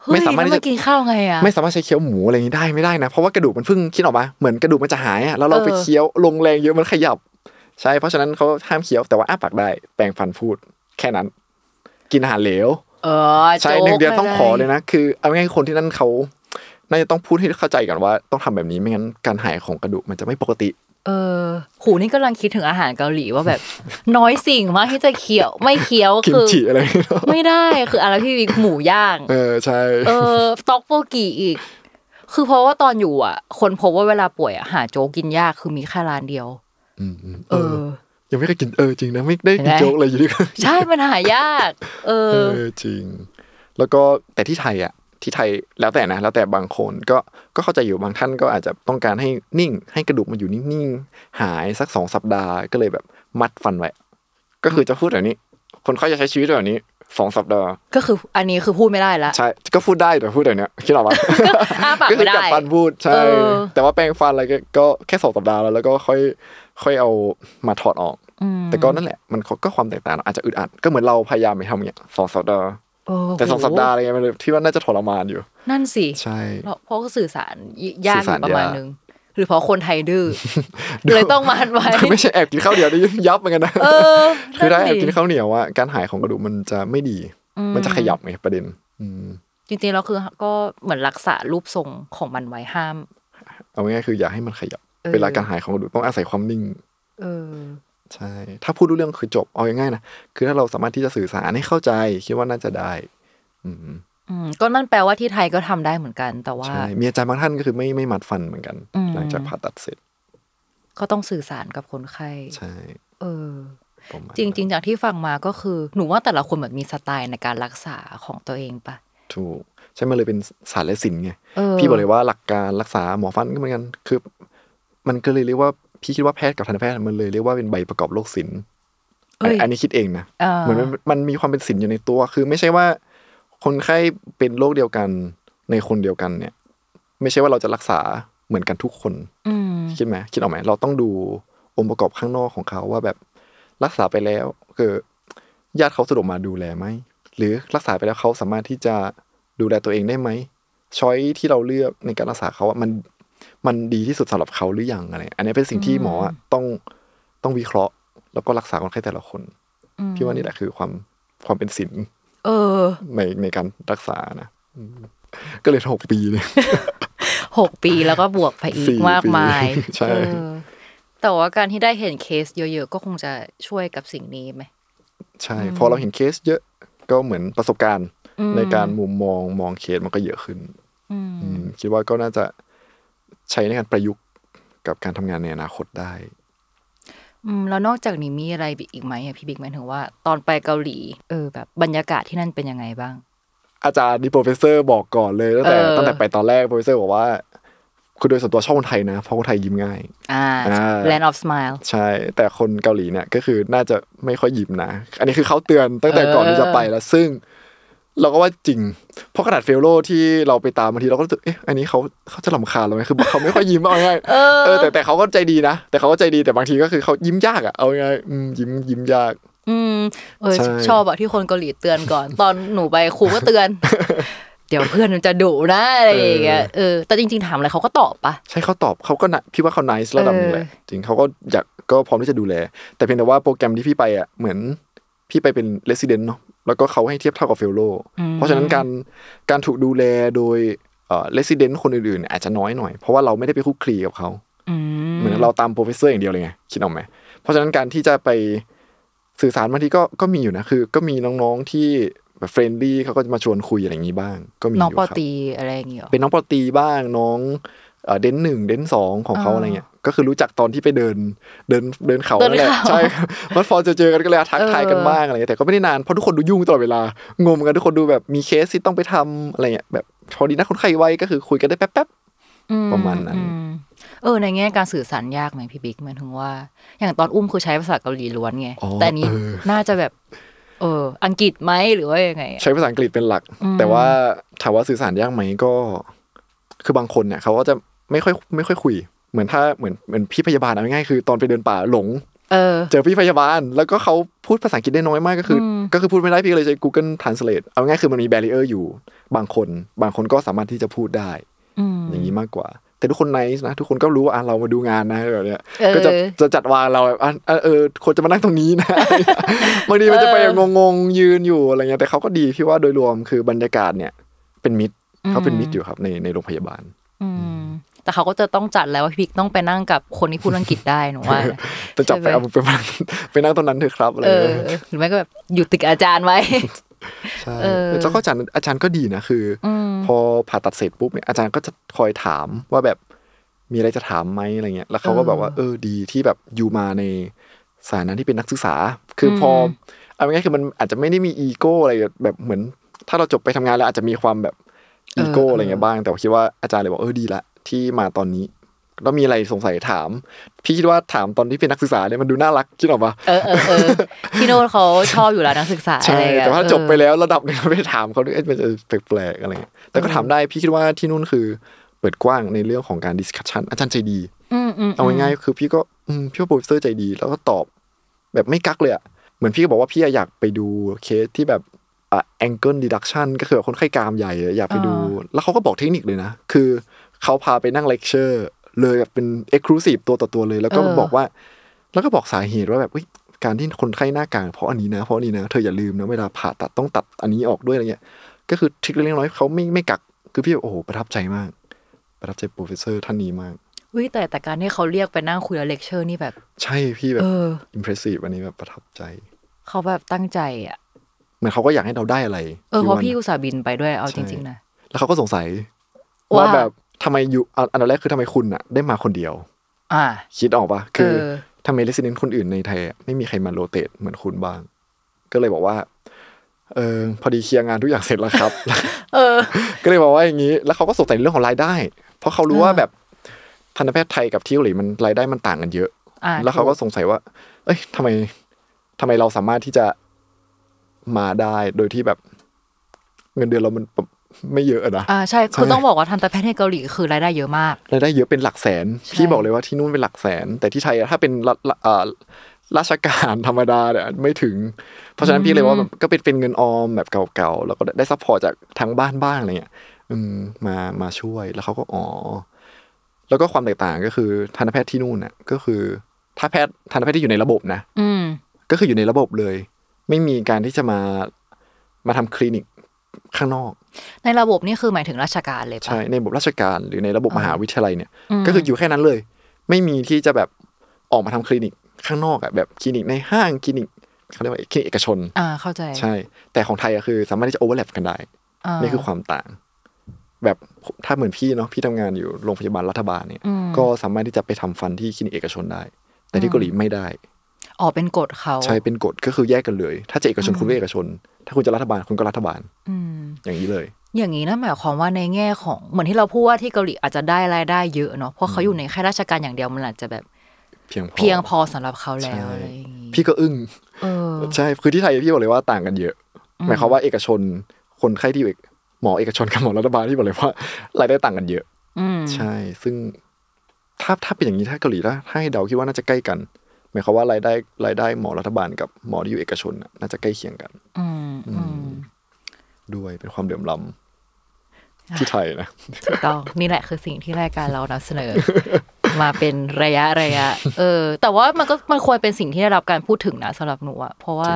ไม่สามารถที่จะกินข้าวไงอ่ะไม่สามารถใช้เคี้ยวหมูอะไรอย่างนี้ได้ไม่ได้นะเพราะว่ากระดูกมันเพิ่งคิดออกมาเหมือนกระดูกมันจะหายอ่ะแล้วเราไปเคี้ยว ลงแรงเยอะมันขยับ ใช่เพราะฉะนั้นเขาห้ามเคี้ยวแต่ว่าอ้าปากได้แปลงฟันพูด แค่นั้น กินอาหารเหลวใช่หนึ่งเดียวต้องขอเลยนะ คือเอาง่ายคนที่นั่นเขาน่าจะต้องพูดให้เข้าใจก่อนว่า ต้องทำแบบนี้ไม่งั้นการหายของกระดูกมันจะไม่ปกติเออหูนี่กำลังคิดถึงอาหารเกาหลีว่าแบบ น้อยสิ่งมากที่จะเคี้ยวไม่เคี้ยวคือไม่ได้คืออะไรพี่วิกหมูย่างเออใช่เออต็อกโปกีอีก คือเพราะว่าตอนอยู่อ่ะ คนพบว่าเวลาป่วยอ่ะหาโจ๊กกินยากคือมีแค่ร้านเดียวเออ ยังไม่เคยกินเออจริงนะไม่ได้กินโจ๊กเลยอยู่ด้วยกันใช่มันหายาก เออจริง แล้วก็แต่ที่ไทยอ่ะที่ไทยแล้วแต่นะ แล้วแต่บางคนก็ก็เข้าใจอยู่บางท่านก็อาจจะต้องการให้นิ่ง ให้กระดูกมันอยู่นิ่งๆหายสักสองสัปดาห์ ก็เลยแบบมัดฟันไว้ก็คือจะพูดแบบนี้ คนเขาจะใช้ชีวิตแบบนี้สองสัปดาห์ ก็คืออันนี้คือพูดไม่ได้แล้วใช่ก็พูดได้แต่พูดแบบนี้คิดหรอวะก็คือกับฟันพูดใช่แต่ว่าแปรงฟันอะไรก็แค่สองสัปดาห์แล้วแล้วก็ค่อยค่อยเอามาถอดออกแต่ก็นั่นแหละมันก็ความแตกต่างอาจจะอึดอัดก็เหมือนเราพยายามไปทำเยีายสองสัปดาห์แต่สองสัปดาห์อะไรเงี้ยมันที่ว่าน่าจะทรมานอยู่ นั่นสิใช่ เพราะก็สื่อสารยากประมาณนึงหรือเพราะคนไทยดื้อเลยต้องมันไว้ไม่ใช่แอบกินข้าวเหนียวได้ยับเหมือนกันนะคือได้แอบกินข้าวเหนียวว่าการหายของกระดูกมันจะไม่ดี มันจะขยับไงประเด็น อืจริงๆแล้วคือก็เหมือนรักษารูปทรงของมันไว้ห้าม เอาง่ายๆคือ อย่าให้มันขยับเวลาการหายของกระดูกต้องอาศัยความนิ่งเออใช่ ถ้าพูดรู้เรื่องคือจบ เอาง่ายๆนะ คือถ้าเราสามารถที่จะสื่อสารให้เข้าใจคิดว่าน่าจะได้ อืมก็มันแปลว่าที่ไทยก็ทำได้เหมือนกัน แต่ว่าใช่มีอาจารย์บางท่านก็คือไม่ไม่มัดฟันเหมือนกัน หลังจากผ่าตัดเสร็จ ก็ต้องสื่อสารกับคนไข้ ใช่ เออ จริงจริงจากที่ฟังมาก็คือ หนูว่าแต่ละคนเหมือนมีสไตล์ในการรักษาของตัวเองปะ ถูก ใช่ มันเลยเป็นศาสตร์และศิลป์ไง พี่บอกเลยว่าหลักการรักษาหมอฟันก็เหมือนกัน คือ มันก็เลยเรียกว่าพี่คิดว่าแพทย์กับทันตแพทย์มันเลยเรียกว่าเป็นใบประกอบโรคศิลป์อันนี้คิดเองนะ เหมือนมันมีความเป็นศิลป์อยู่ในตัว คือ ไม่ใช่ว่า คนไข้เป็นโรคเดียวกัน ในคนเดียวกันเนี่ย ไม่ใช่ว่าเราจะรักษาเหมือนกันทุกคนคิดไหมคิดออกไหมเราต้องดูองค์ประกอบข้างนอกของเขาว่าแบบรักษาไปแล้ว คือ ญาติเขาสะดวกมาดูแลไหมหรือรักษาไปแล้วเขาสามารถที่จะดูแลตัวเองได้ไหมช้อยที่เราเลือกในการรักษาเขาอะมันมันดีที่สุดสำหรับเขาหรือยังอะไร อันนี้เป็นสิ่งที่หมอต้องต้องวิเคราะห์ แล้วก็รักษาคนไข้แต่ละคนพี่ว่านี่แหละคือความความเป็นศิลป์ในในการรักษานะก็เลยหกปีเลยหกปีแล้วก็บวกไปอีกมากมายใช่แต่ว่าการที่ได้เห็นเคส เยอะๆก็คงจะช่วยกับสิ่งนี้ไหมใช่ พอเราเห็นเคสเยอะก็เหมือนประสบการณ์ในการมุมมองมองเคสมันก็เยอะขึ้นคิดว่าก็น่าจะใช้ในการประยุกต์กับการทำงานในอนาคตได้แล้วนอกจากนี้มีอะไรอีกไหมพี่บิ๊กหมายถึงว่าตอนไปเกาหลีเออแบบบรรยากาศที่นั่นเป็นยังไงบ้าง อาจารย์ดีโปรเฟสเซอร์บอกก่อนเลยตั้งแต่ตั้งแต่ไปตอนแรกโปรเฟสเซอร์บอกว่าคือโดยส่วนตัวชอบคนไทยนะเพราะคนไทยยิ้มง่าย อ่า land of smile ใช่ แต่คนเกาหลีเนี่ย ก็คือน่าจะไม่ค่อยยิ้มนะ อันนี้คือเขาเตือนตั้งแต่ก่อนที่จะไปแล้วซึ่งเราก็ว่าจริง เพราะขนาดเฟลโลที่เราไปตามบางทีเราก็รู้สึก เอ๊ะ อันนี้เขาเขาจะลำคาเราไหมคือเขาไม่ค่อยยิ้มเอาง่ายเออ แต่แต่เขาก็ใจดีนะ แต่เขาก็ใจดีแต่บางทีก็คือเขายิ้มยากอะเอาง่ายยิ้มยิ้มยาก อืมเออชอบอะที่คนเกาหลีเตือนก่อน ตอนหนูไปครูก็เตือน เดี๋ยวเพื่อนมันจะดุนะอะไรอย่างเงี้ย เออ แต่จริงๆถามอะไรเขาก็ตอบปะใช่เขาตอบเขาก็นะพี่ว่าเขาไนส์ระดับนึงแหละ จริงเขาก็อยากก็พร้อมที่จะดูแล แต่เพียงแต่ว่าโปรแกรมที่พี่ไปอะเหมือนพี่ไปเป็นเลสซิเดนต์เนาะแล้วก็เขาให้เทียบเท่ากับเฟลโล เพราะฉะนั้นการการถูกดูแลโดยเลสซิเดนต์คนอื่นๆอาจจะน้อยหน่อยเพราะว่าเราไม่ได้ไปคุกคลีกับเขาเหมือนเราตามโปรเฟสเซอร์อย่างเดียวเลยไงคิดออกไหมเพราะฉะนั้นการที่จะไปสื่อสารบางทีก็ก็มีอยู่นะคือก็มีน้องๆที่แบบเฟรนดี้เขาก็จะมาชวนคุยอะไรอย่างนี้บ้างก็มีน้องปอตีอะไรอย่างเงี้ยเป็นน้องปอตีบ้างน้องเดนหนึ่งเดนสองของเขาอะไรเงี้ยก็คือรู้จักตอนที่ไปเดิน เดินเดินเขาแล้วแหละใช่มันฟอนจะเจอกันก็เลยทักทายกันบ้างอะไรงี้แต่ก็ไม่ได้นานเพราะทุกคนดูยุ่งตลอดเวลางงกันทุกคนดูแบบมีเคสที่ต้องไปทำอะไรเงี้ยแบบพอดีนะคนไข้ไว้ก็คือคุยกันได้แป๊บๆประมาณนั้นเออในแง่การสื่อสารยากไหมพี่บิ๊กหมายถึงว่าอย่างตอนอุ้มคือใช้ภาษาเกาหลีล้วนไงแต่นี้น่าจะแบบ เออ อังกฤษไหมหรือว่ายังไง ใช้ภาษาอังกฤษเป็นหลัก แต่ว่าถามว่าสื่อสารยากไหมก็ คือบางคนเนี่ย เขาก็จะไม่ค่อยไม่ค่อยคุยเหมือนถ้าเหมือนเหมือนพี่พยาบาลเอาง่ายคือตอนไปเดินป่าหลง เออ เจอพี่พยาบาลแล้วก็เขาพูดภาษาอังกฤษได้น้อยมากก็คือ ก็คือพูดไม่ได้พี่เลยใช้ Google Translate เอาง่ายคือมันมีแบรีเออร์อยู่บางคนบางคนก็สามารถที่จะพูดได้อย่างนี้มากกว่า แต่ทุกคนไนส์นะทุกคนก็รู้ว่าเรามาดูงานนะแบบเนี้ย ก็จะจะจัดวางเราแบบเออคนจะมานั่งตรงนี้นะบางทีมันจะไปงงงยืนอยู่อะไรเงี้ยแต่เขาก็ดีพี่ว่าโดยรวมคือบรรยากาศเนี่ย เป็นมิตรเขาเป็นมิตรอยู่ครับ ในในโรงพยาบาลแต่เขาก็จะต้องจัดแล้วว่าพ่กต้องไปนั่งกับคนที่พูดอังกฤษได้หนูว่าจะจับไปเอาไปนั่งไปนั่งตรงนั้นเถอะครับอะไรหรือไม่ก็แบบหยุดติดอาจารย์ไว้ใช่แล้วก็อาจารย์อาจารย์ก็ดีนะคือพอผ่าตัดเสร็จปุ๊บเนี่ยอาจารย์ก็จะคอยถามว่าแบบมีอะไรจะถามไหมอะไรเงี้ยแล้วเขาก็แบบว่าเออดีที่แบบอยู่มาในสายนั้นที่เป็นนักศึกษาคือพอเอาง่ายคือมันอาจจะไม่ได้มีอีโก้อะไรแบบเหมือน ถ้าเราจบไปทำงานแล้วอาจจะมีความแบบอีโก้อะไรเงี้ยบ้างแต่คิดว่าอาจารย์เลยบอกเออดีละที่มาตอนนี้แล้วมีอะไรสงสัยถาม พี่คิดว่าถามตอนที่เป็นนักศึกษาเนี่ยมันดูน่ารักคิดรอปะเออเออเออพี่โน้ตเขาชอบอยู่แล้วนักศึกษาใช่แต่ว่าจบไปแล้วระดับหนึ่งไปถามเขาด้วยมันจะแปลกๆอะไรเงี้ยแต่ก็ถามได้พี่คิดว่าที่นู่นคือเปิดกว้างในเรื่องของการดิสคัชชันอาจารย์ใจดีเอาง่ายๆคือ พี่ก็พี่ว่าโปรเฟสเซอร์ใจดี แล้วก็ตอบ แบบไม่กักเลยอะเหมือนพี่ก็บอกว่าพี่อยากไปดูเคสที่แบบอ่ะแองเกิลดีดักชันก็คือคนไข้กามใหญ่อยากไปดู แล้วเขาก็บอกเทคนิคเลยนะ คือเขาพาไปนั่งเลคเชอร์เลยแบบเป็นเอ็กซ์คลูซีฟตัวต่อตัวเลย แล้วก็บอกว่า แล้วก็บอกสาเหตุว่าแบบการที่คนไข้หน้ากลางเพราะอันนี้นะเพราะอันนี้นะเธออย่าลืมนะเวลาผ่าตัดต้องตัดอันนี้ออกด้วยอะไรเงี้ย ก็คือทริคเล็กน้อยเขาไม่ไม่กักคือพี่โอ้โหประทับใจมากประทับใจโปรเฟสเซอร์ท่านนี้มากวิแต่แต่การที่เขาเรียกไปนั่งคุยเลคเชอร์นี่แบบใช่พี่แบบอิมเพรสซีฟอันนี้แบบประทับใจเขาแบบตั้งใจอ่ะเหมือนเขาก็อยากให้เราได้อะไรเออเพราะพี่อุตส่าห์บินไปด้วยเอาจริง ๆนะแล้วเขาก็สงสัยว่าแบบทำไมอยู่อันดับแรกคือทำไมคุณอะได้มาคนเดียว อ่าคิดออกปะคือ ทำไมลสเินคนอื่นในไทยไม่มีใครมาโรเตตเหมือนคุณบ้าง ก็เลยบอกว่า เออพอดีเคลียร์งานทุกอย่างเสร็จแล้วครับเออ ก็เลยบอกว่าอย่างนี้ แล้วเขาก็สนใจเรื่องของรายได้ เพราะเขารู้ว่าแบบทันตแพทย์ไทยกับที่เกาหลีมันรายได้มันต่างกันเยอะแล้วเขาก็สงสัยว่า เอ้ยทำไมทำไมเราสามารถที่จะมาได้โดยที่แบบเงินเดือนเรามันไม่เยอะนะ อ่าใช่คือต้องบอกว่าทันตแพทย์ในเกาหลีคือรายได้เยอะมาก รายได้เยอะเป็นหลักแสนพี่บอกเลยว่าที่นู่นเป็นหลักแสน แต่ที่ไทยถ้าเป็นราชการธรรมดาเนี่ยไม่ถึง เพราะฉะนั้นพี่เลยว่าก็เป็นเงินออมแบบเก่าๆแล้วก็ได้ซัพพอร์ตจากทางบ้านบ้างอะไรเงี้ยมามาช่วย แล้วเขาก็อ๋อแล้วก็ความแตกต่าง ก็คือทันตแพทย์ที่นู่นเนี่ยก็คือถ้าแพทย์ทันตแพทย์ที่อยู่ในระบบนะอืก็คืออยู่ในระบบเลย ไม่มีการที่จะมามาทำคลินิกข้างนอกในระบบนี่คือหมายถึงราชการเลยใช่ในระบบราชการหรือในระบบมหาวิทยาลัยเนี่ย ก็คืออยู่แค่นั้นเลย ไม่มีที่จะแบบออกมาทำคลินิกข้างนอกอะแบบคลินิกในห้างคลินิกเขาเรียกว่าคลินิกเอกชนอ่าเข้าใจใช่ แต่ของไทยอะคือสามารถที่จะโอเวอร์แลปกันได้นี่คือความต่าง แบบถ้าเหมือนพี่เนาะพี่ทำงานอยู่โรงพยาบาลรัฐบาลเนี่ยก็สามารถที่จะไปทำฟันที่คลินิกเอกชนได้แต่ที่เกาหลีไม่ได้อ๋อเป็นกฎเขาใช่เป็นกฎก็คือแยกกันเลย ถ้าจะเอกชนคุณ็เอกชนถ้าคุณจะรัฐบาลคุณก็รัฐบาลอย่างนี้เลย อย่างนี้นะหมายความว่าในแง่ของเหมือนที่เราพูดว่าที่เกาหลีอาจจะได้รายได้เยอะเนาะเพราะเขาอยู่ในแค่ราชการอย่างเดียวมันอาจจะแบบ เพียงพอเพียงพอสำหรับเขาแล้วยพี่ก็อึ้งใช่คือที่ไทยพี่บอกเลยว่าต่างกันเยอะหมายความว่าเอกชนคนไข้ที่อยู่หมอเอกชนกับหมอรัฐบาลที่บอกเลยว่ารายได้ต่างกันเยอะใช่ ซึ่งถ้าถ้าเป็นอย่างนี้ถ้าเกาหลีถ้าให้เดาคิดว่าน่าจะใกล้กันหมายความว่ารายได้รายได้หมอรัฐบาลกับหมอที่อยู่เอกชนน่าจะใกล้เคียงกันด้วยเป็นความเดือมล้ำที่ไทยนะถูกต้องนี่แหละคือสิ่งที่รายการเรานำเสนอ มาเป็นระยะระยะเออ แต่ว่ามันก็มันควรเป็นสิ่งที่ได้รับการพูดถึงนะสำหรับหนูอะเพราะว่า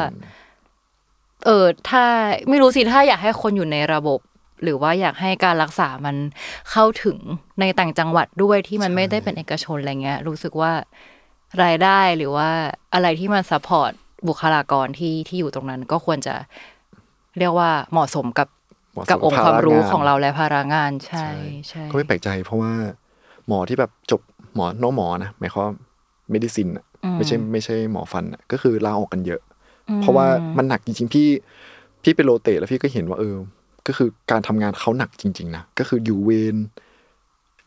เออถ้าไม่รู้สิถ้าอยากให้คนอยู่ในระบบ หรือว่าอยากให้การรักษามันเข้าถึงในต่างจังหวัดด้วยที่มันไม่ได้เป็นเอกชนอะไรเงี้ย รู้สึกว่ารายได้หรือว่าอะไรที่มันซัพพอร์ตบุคลากรที่ที่อยู่ตรงนั้น ก็ควรจะเรียกว่าเหมาะสมกับกับองค์ความรู้ของเราและพารางานใช่ใช่ก็ไม่แปลกใจ เพราะว่า หมอที่แบบจบหมอน้องหมอนะหมายความเมดิซินไม่ใช่ไม่ใช่หมอฟันก็คือลาออกกันเยอะ เพราะว่ามันหนักจริงๆพี่พี่ไปโรเตทแล้วพี่ก็เห็นว่าเออก็คือการทำงานเขาหนักจริงๆนะก็คืออยู่เวร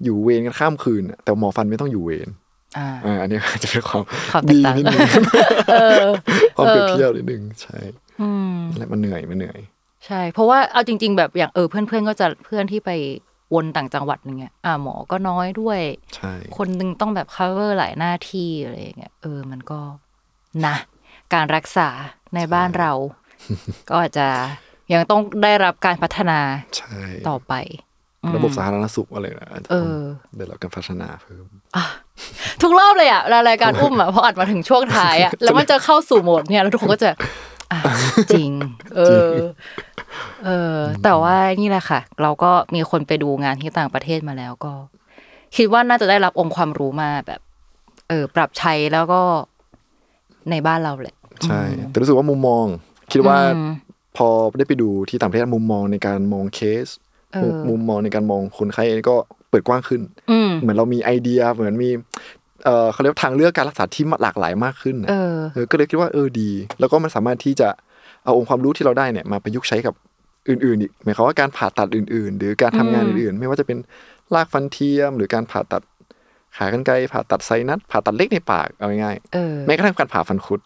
อยู่เวรกันข้ามคืนแต่หมอฟันไม่ต้องอยู่เวรอันนี้อาจจะเป็นความดีนิดนึงความเปรียบเทียบนิดนึงใช่และมันเหนื่อยมันเหนื่อย ใช่ เพราะว่าเอาจริงๆ แบบอย่างเออเพื่อนๆ ก็จะเพื่อนที่ไปวนต่างจังหวัดอย่างเงี้ยอ่าหมอก็น้อยด้วยใช่คนนึงต้องแบบ cover หลายหน้าที่อะไรอย่างเงี้ยเออมันก็นะการรักษาในบ้านเรา ก็อาจจะยังต้องได้รับการพัฒนาต่อไประบบสาธารณสุขอะไรนะเี๋ยวเราการพัฒนาเพิ่มทุกรอบเลยอ่ะรายการอุ้มอ่ะพออัดมาถึงช่วงท้ายอ่ะแล้วมันจะเข้าสู่โหมดเนี่ยแล้วทุกคนก็จะจริง เออ เออ แต่ว่านี่แหละค่ะ เราก็มีคนไปดูงานที่ต่างประเทศมาแล้วก็ คิดว่าน่าจะได้รับองค์ความรู้มาแบบ เออ ปรับใช้แล้วก็ในบ้านเราแหละ ใช่ แต่รู้สึกว่ามุมมอง คิดว่าพอได้ไปดูที่ต่างประเทศมุมมองในการมองเคสมุมมองในการมองคนไข้ก็เปิดกว้างขึ้นเหมือนเรามีไอเดียเหมือนมีเขาเรียกทางเลือกการรักษาที่หลากหลายมากขึ้นก็เลยคิดว่าเออดี แล้วก็มันสามารถที่จะเอาองค์ความรู้ที่เราได้เนี่ย มาประยุกต์ใช้กับอื่นๆอีกหมายความว่าการผ่าตัดอื่น ๆ หรือการทำงานอื่นๆไม่ว่าจะเป็นลากฟันเทียม หรือการผ่าตัดขากรรไกรผ่าตัดไซนัสผ่าตัดเล็กในปากเอาง่ายๆแม้กระทั่งการผ่าฟันคุด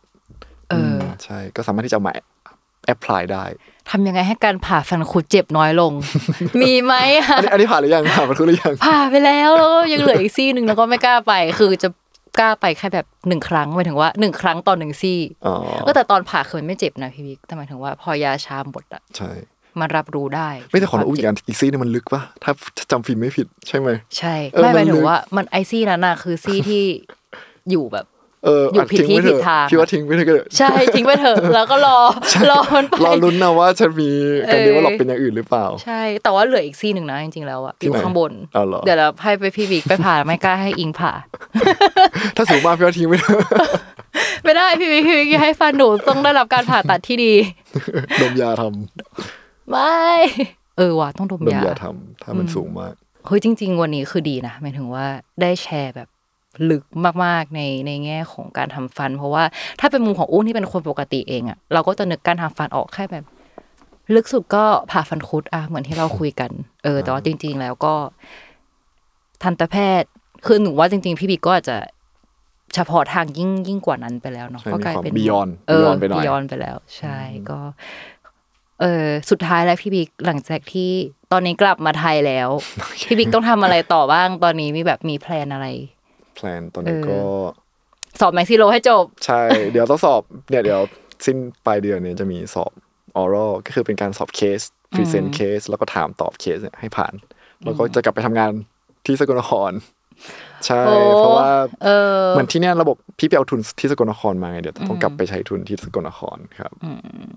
ใช่ก็สามารถที่จะมาแอพพลายได้ทำยังไงให้การผ่าฟันคุดเจ็บน้อยลง มีไหมอันนี้ผ่าหรือยังผ่าฟันคุดหรือยัง ผ่าไปแล้วแล้วยังเหลืออีกซี่หนึ่งแล้วก็ไม่กล้าไปคือจะกล้าไปแค่แบบหนึ่งครั้งหมายถึงว่าหนึ่งครั้งต่อหนึ่งซี่ก็แต่ตอนผ่าคือมันไม่เจ็บนะพี่วิกแต่หมายถึงว่าพอยาชาหมดอะใช่มันรับรู้ได้ ไม่แต่ของอุ้ยอันอีกซี่นึงมันลึกปะถ้าจำฟิล์มไม่ผิดใช่ไหม ใช่ไม่หมายถึงว่ามันไอซี่นั้นอะคือซี่ที่อยู่แบบเอออยู่ผิดที่ผิดทางพี่ว่าทิ้งไปเถอะใช่ทิ้งไปเถอะแล้วก็รอรอมันไปรอลุ้นนะว่าจะมีการเดเวหลอกเป็นอย่างอื่นหรือเปล่าใช่แต่ว่าเหลืออีกซี่หนึ่งนะจริงๆแล้วอะอยู่ข้างบนเดี๋ยวเราให้ไปพี่บิ๊กไปผ่าไม่กล้าให้อิงผ่าถ้าสูงมากพี่ว่าทิ้งไปเถอะไม่ได้พี่บิ๊กพี่บิ๊กให้ฟันหนูต้องได้รับการผ่าตัดที่ดีดมยาทำไม่เออว่ะต้องดมยาดมยาทำถ้ามันสูงมากเฮ้ยจริง ๆวันนี้คือดีนะหมายถึงว่าได้แชร์แบบลึกมาก ๆในในแง่ของการทำฟัน เพราะว่าถ้าเป็นมุมของอุ้นที่เป็นคนปกติเองอะเราก็จะนึกการทำฟันออกแค่แบบ ลึกสุดก็ผ่าฟันคุดอะเหมือนที่เราคุยกัน เออ แต่ว่าจริง ๆ แล้วก็ ทันตแพทย์คือหนูว่าจริง ๆ พี่บิ๊กก็อาจจะเฉพาะทางยิ่งยิ่งกว่านั้นไปแล้วเนาะก็กลายเป็นบิยอนเออบิยอนไปแล้ว ใช่ก็ เออสุดท้ายแล้วพี่บิ๊กหลังจากที่ตอนนี้กลับมาไทยแล้ว พี่บิ๊กต้องทำอะไรต่อบ้างตอนนี้มีแบบมีแพลนอะไรแพลนตอนนี้ก็สอบแม็กซิโลให้จบ ใช่ เดี๋ยวต้องสอบเนี่ยเดี๋ยวสิ้นปลายเดือนนี้จะมีสอบออร l ก็คือเป็นการสอบเคสพรีเซนต์เคส แล้วก็ถามตอบเคสให้ผ่านแล้วก็จะกลับไปทำงานที่สกลนครใช่เพราะว่าเหมือนที่เนี่ยระบบพี่ไปเอาทุนที่สกลนครมาไงเดี๋ยวต้องกลับไปใช้ทุนที่สกลนครครับ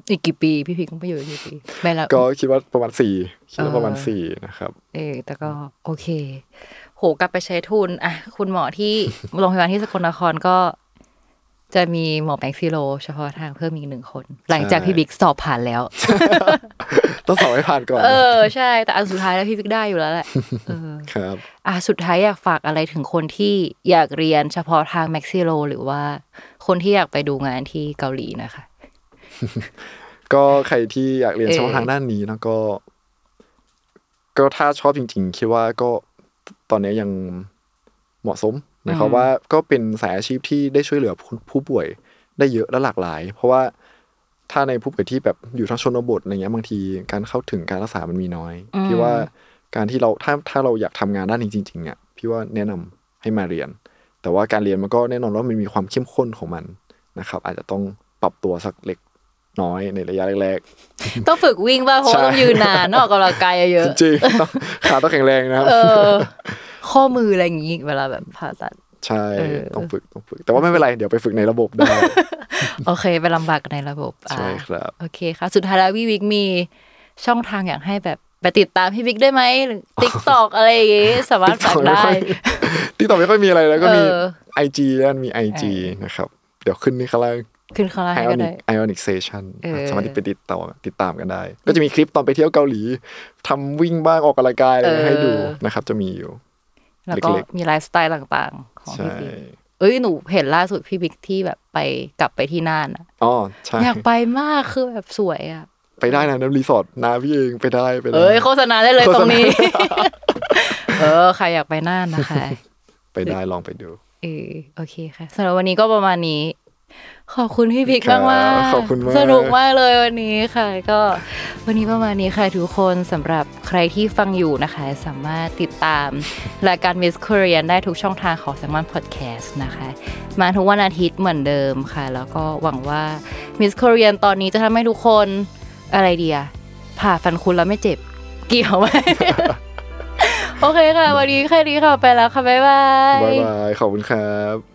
อีกกี่ปีพี่พีคงไปอยู่กี่ปีไม่ละก็คิดว่าประมาณสี่คิดว่าประมาณสี่นะครับ เออแต่ก็โอเคกลับไปใช้ทุน อ่ะ คุณหมอที่โรงพยาบาลที่สกลนครก็ จะมีหมอแงค์ซิโลเฉพาะทางเพิ่มอีกหนึ่งคน หลังจากพี่บิ๊กสอบผ่านแล้วต้องสอบให้ผ่านก่อนเออใช่ แต่อันสุดท้ายแล้วพี่บิ๊กได้อยู่แล้วแหละครับ อ่ะสุดท้ายอยากฝากอะไรถึงคนที่อยากเรียนเฉพาะทางแม็กซิโลหรือว่า คนที่อยากไปดูงานที่เกาหลีนะคะ ก็ใครที่อยากเรียนเฉพาะทางด้านนี้นะก็ ก็ถ้าชอบจริงๆ คิดว่าก็ตอนนี้ยังเหมาะสมนะครับว่าก็เป็นสายอาชีพที่ได้ช่วยเหลือผู้ป่วย ได้เยอะและหลากหลาย เพราะว่าถ้าในผู้ป่วยที่แบบอยู่ทางชนบทอะไรเงี้ยบางที การเข้าถึงการรักษามันมีน้อยพี่ว่าการที่เราถ้าถ้าเราอยากทำงานด้านนี้จริงๆเนี่ยพี่ว่าแนะนำให้มาเรียน แต่ว่าการเรียนมันก็แน่นอนว่ามันมีความเข้มข้นของมันนะครับ อาจจะต้องปรับตัวสักเล็กน้อยในระยะแรกๆต้องฝึกวิ่งบ้างเพราะต้องยืนนานออกกำลังกายเยอะจริงขาต้องแข็งแรงนะครับข้อมืออะไรอย่างนี้เวลาแบบผ่าตัดใช่ต้องฝึกต้องฝึก แต่ว่าไม่เป็นไรเดี๋ยวไปฝึกในระบบได้โอเคไปลำบากในระบบใช่ครับโอเคค่ะสุดท้ายแล้ววิวิกมีช่องทางอยากให้แบบไปติดตามพี่วิกได้ไหมหรือติ๊กตอกอะไรอย่างงี้สามารถฝากได้ติ๊กตอกไม่ค่อยมีอะไรแล้วก็มีไอจีแล้วมีไอจีนะครับ เดี๋ยวขึ้นนี่ข้างล่างขึ้นข้างล่างก็ได้ Ionic Station สามารถที่ไปติดต่อติดตามกันได้ ก็จะมีคลิปตอนไปเที่ยวเกาหลีทำวิ่งบ้างออกกำลังกายอะไรให้ดูนะครับ จะมีอยู่ แล้วก็มีไลฟ์สไตล์ต่างๆของพี่บิ๊กเอ้ยหนูเห็นล่าสุดพี่บิ๊กที่แบบไปกลับไปที่น่านอ่ะอ๋อใช่อยากไปมากคือแบบสวยอ่ะไปได้นะน้ำรีสอร์ทนาพี่เองไปได้ไปได้เอ้ยโฆษณาได้เลยตรงนี้เออใครอยากไปน่านนะคะ ไปได้ลองไปดูเออโอเคค่ะสำหรับวันนี้ก็ประมาณนี้ขอบคุณพี่บิ๊กมากมากสนุกมากเลยวันนี้ค่ะก็ วันนี้ประมาณนี้ค่ะ ทุกคนสำหรับใครที่ฟังอยู่นะคะ สามารถติดตามรายการ Miss Korean ได้ทุกช่องทางของัซมันพอดแคสต์นะคะ มาทุกวันอาทิตย์เหมือนเดิมค่ะ แล้วก็หวังว่า Miss Korean ตอนนี้จะทำให้ทุกคนอะไรเดียผ่าฟันคุณแล้วไม่เจ็บ เกี่ยวไหมโอเคค่ะ วันนี้แค่นี้ค่ะไปแล้วค่ะ บ๊ายบายบ๊ายบายขอบคุณครับ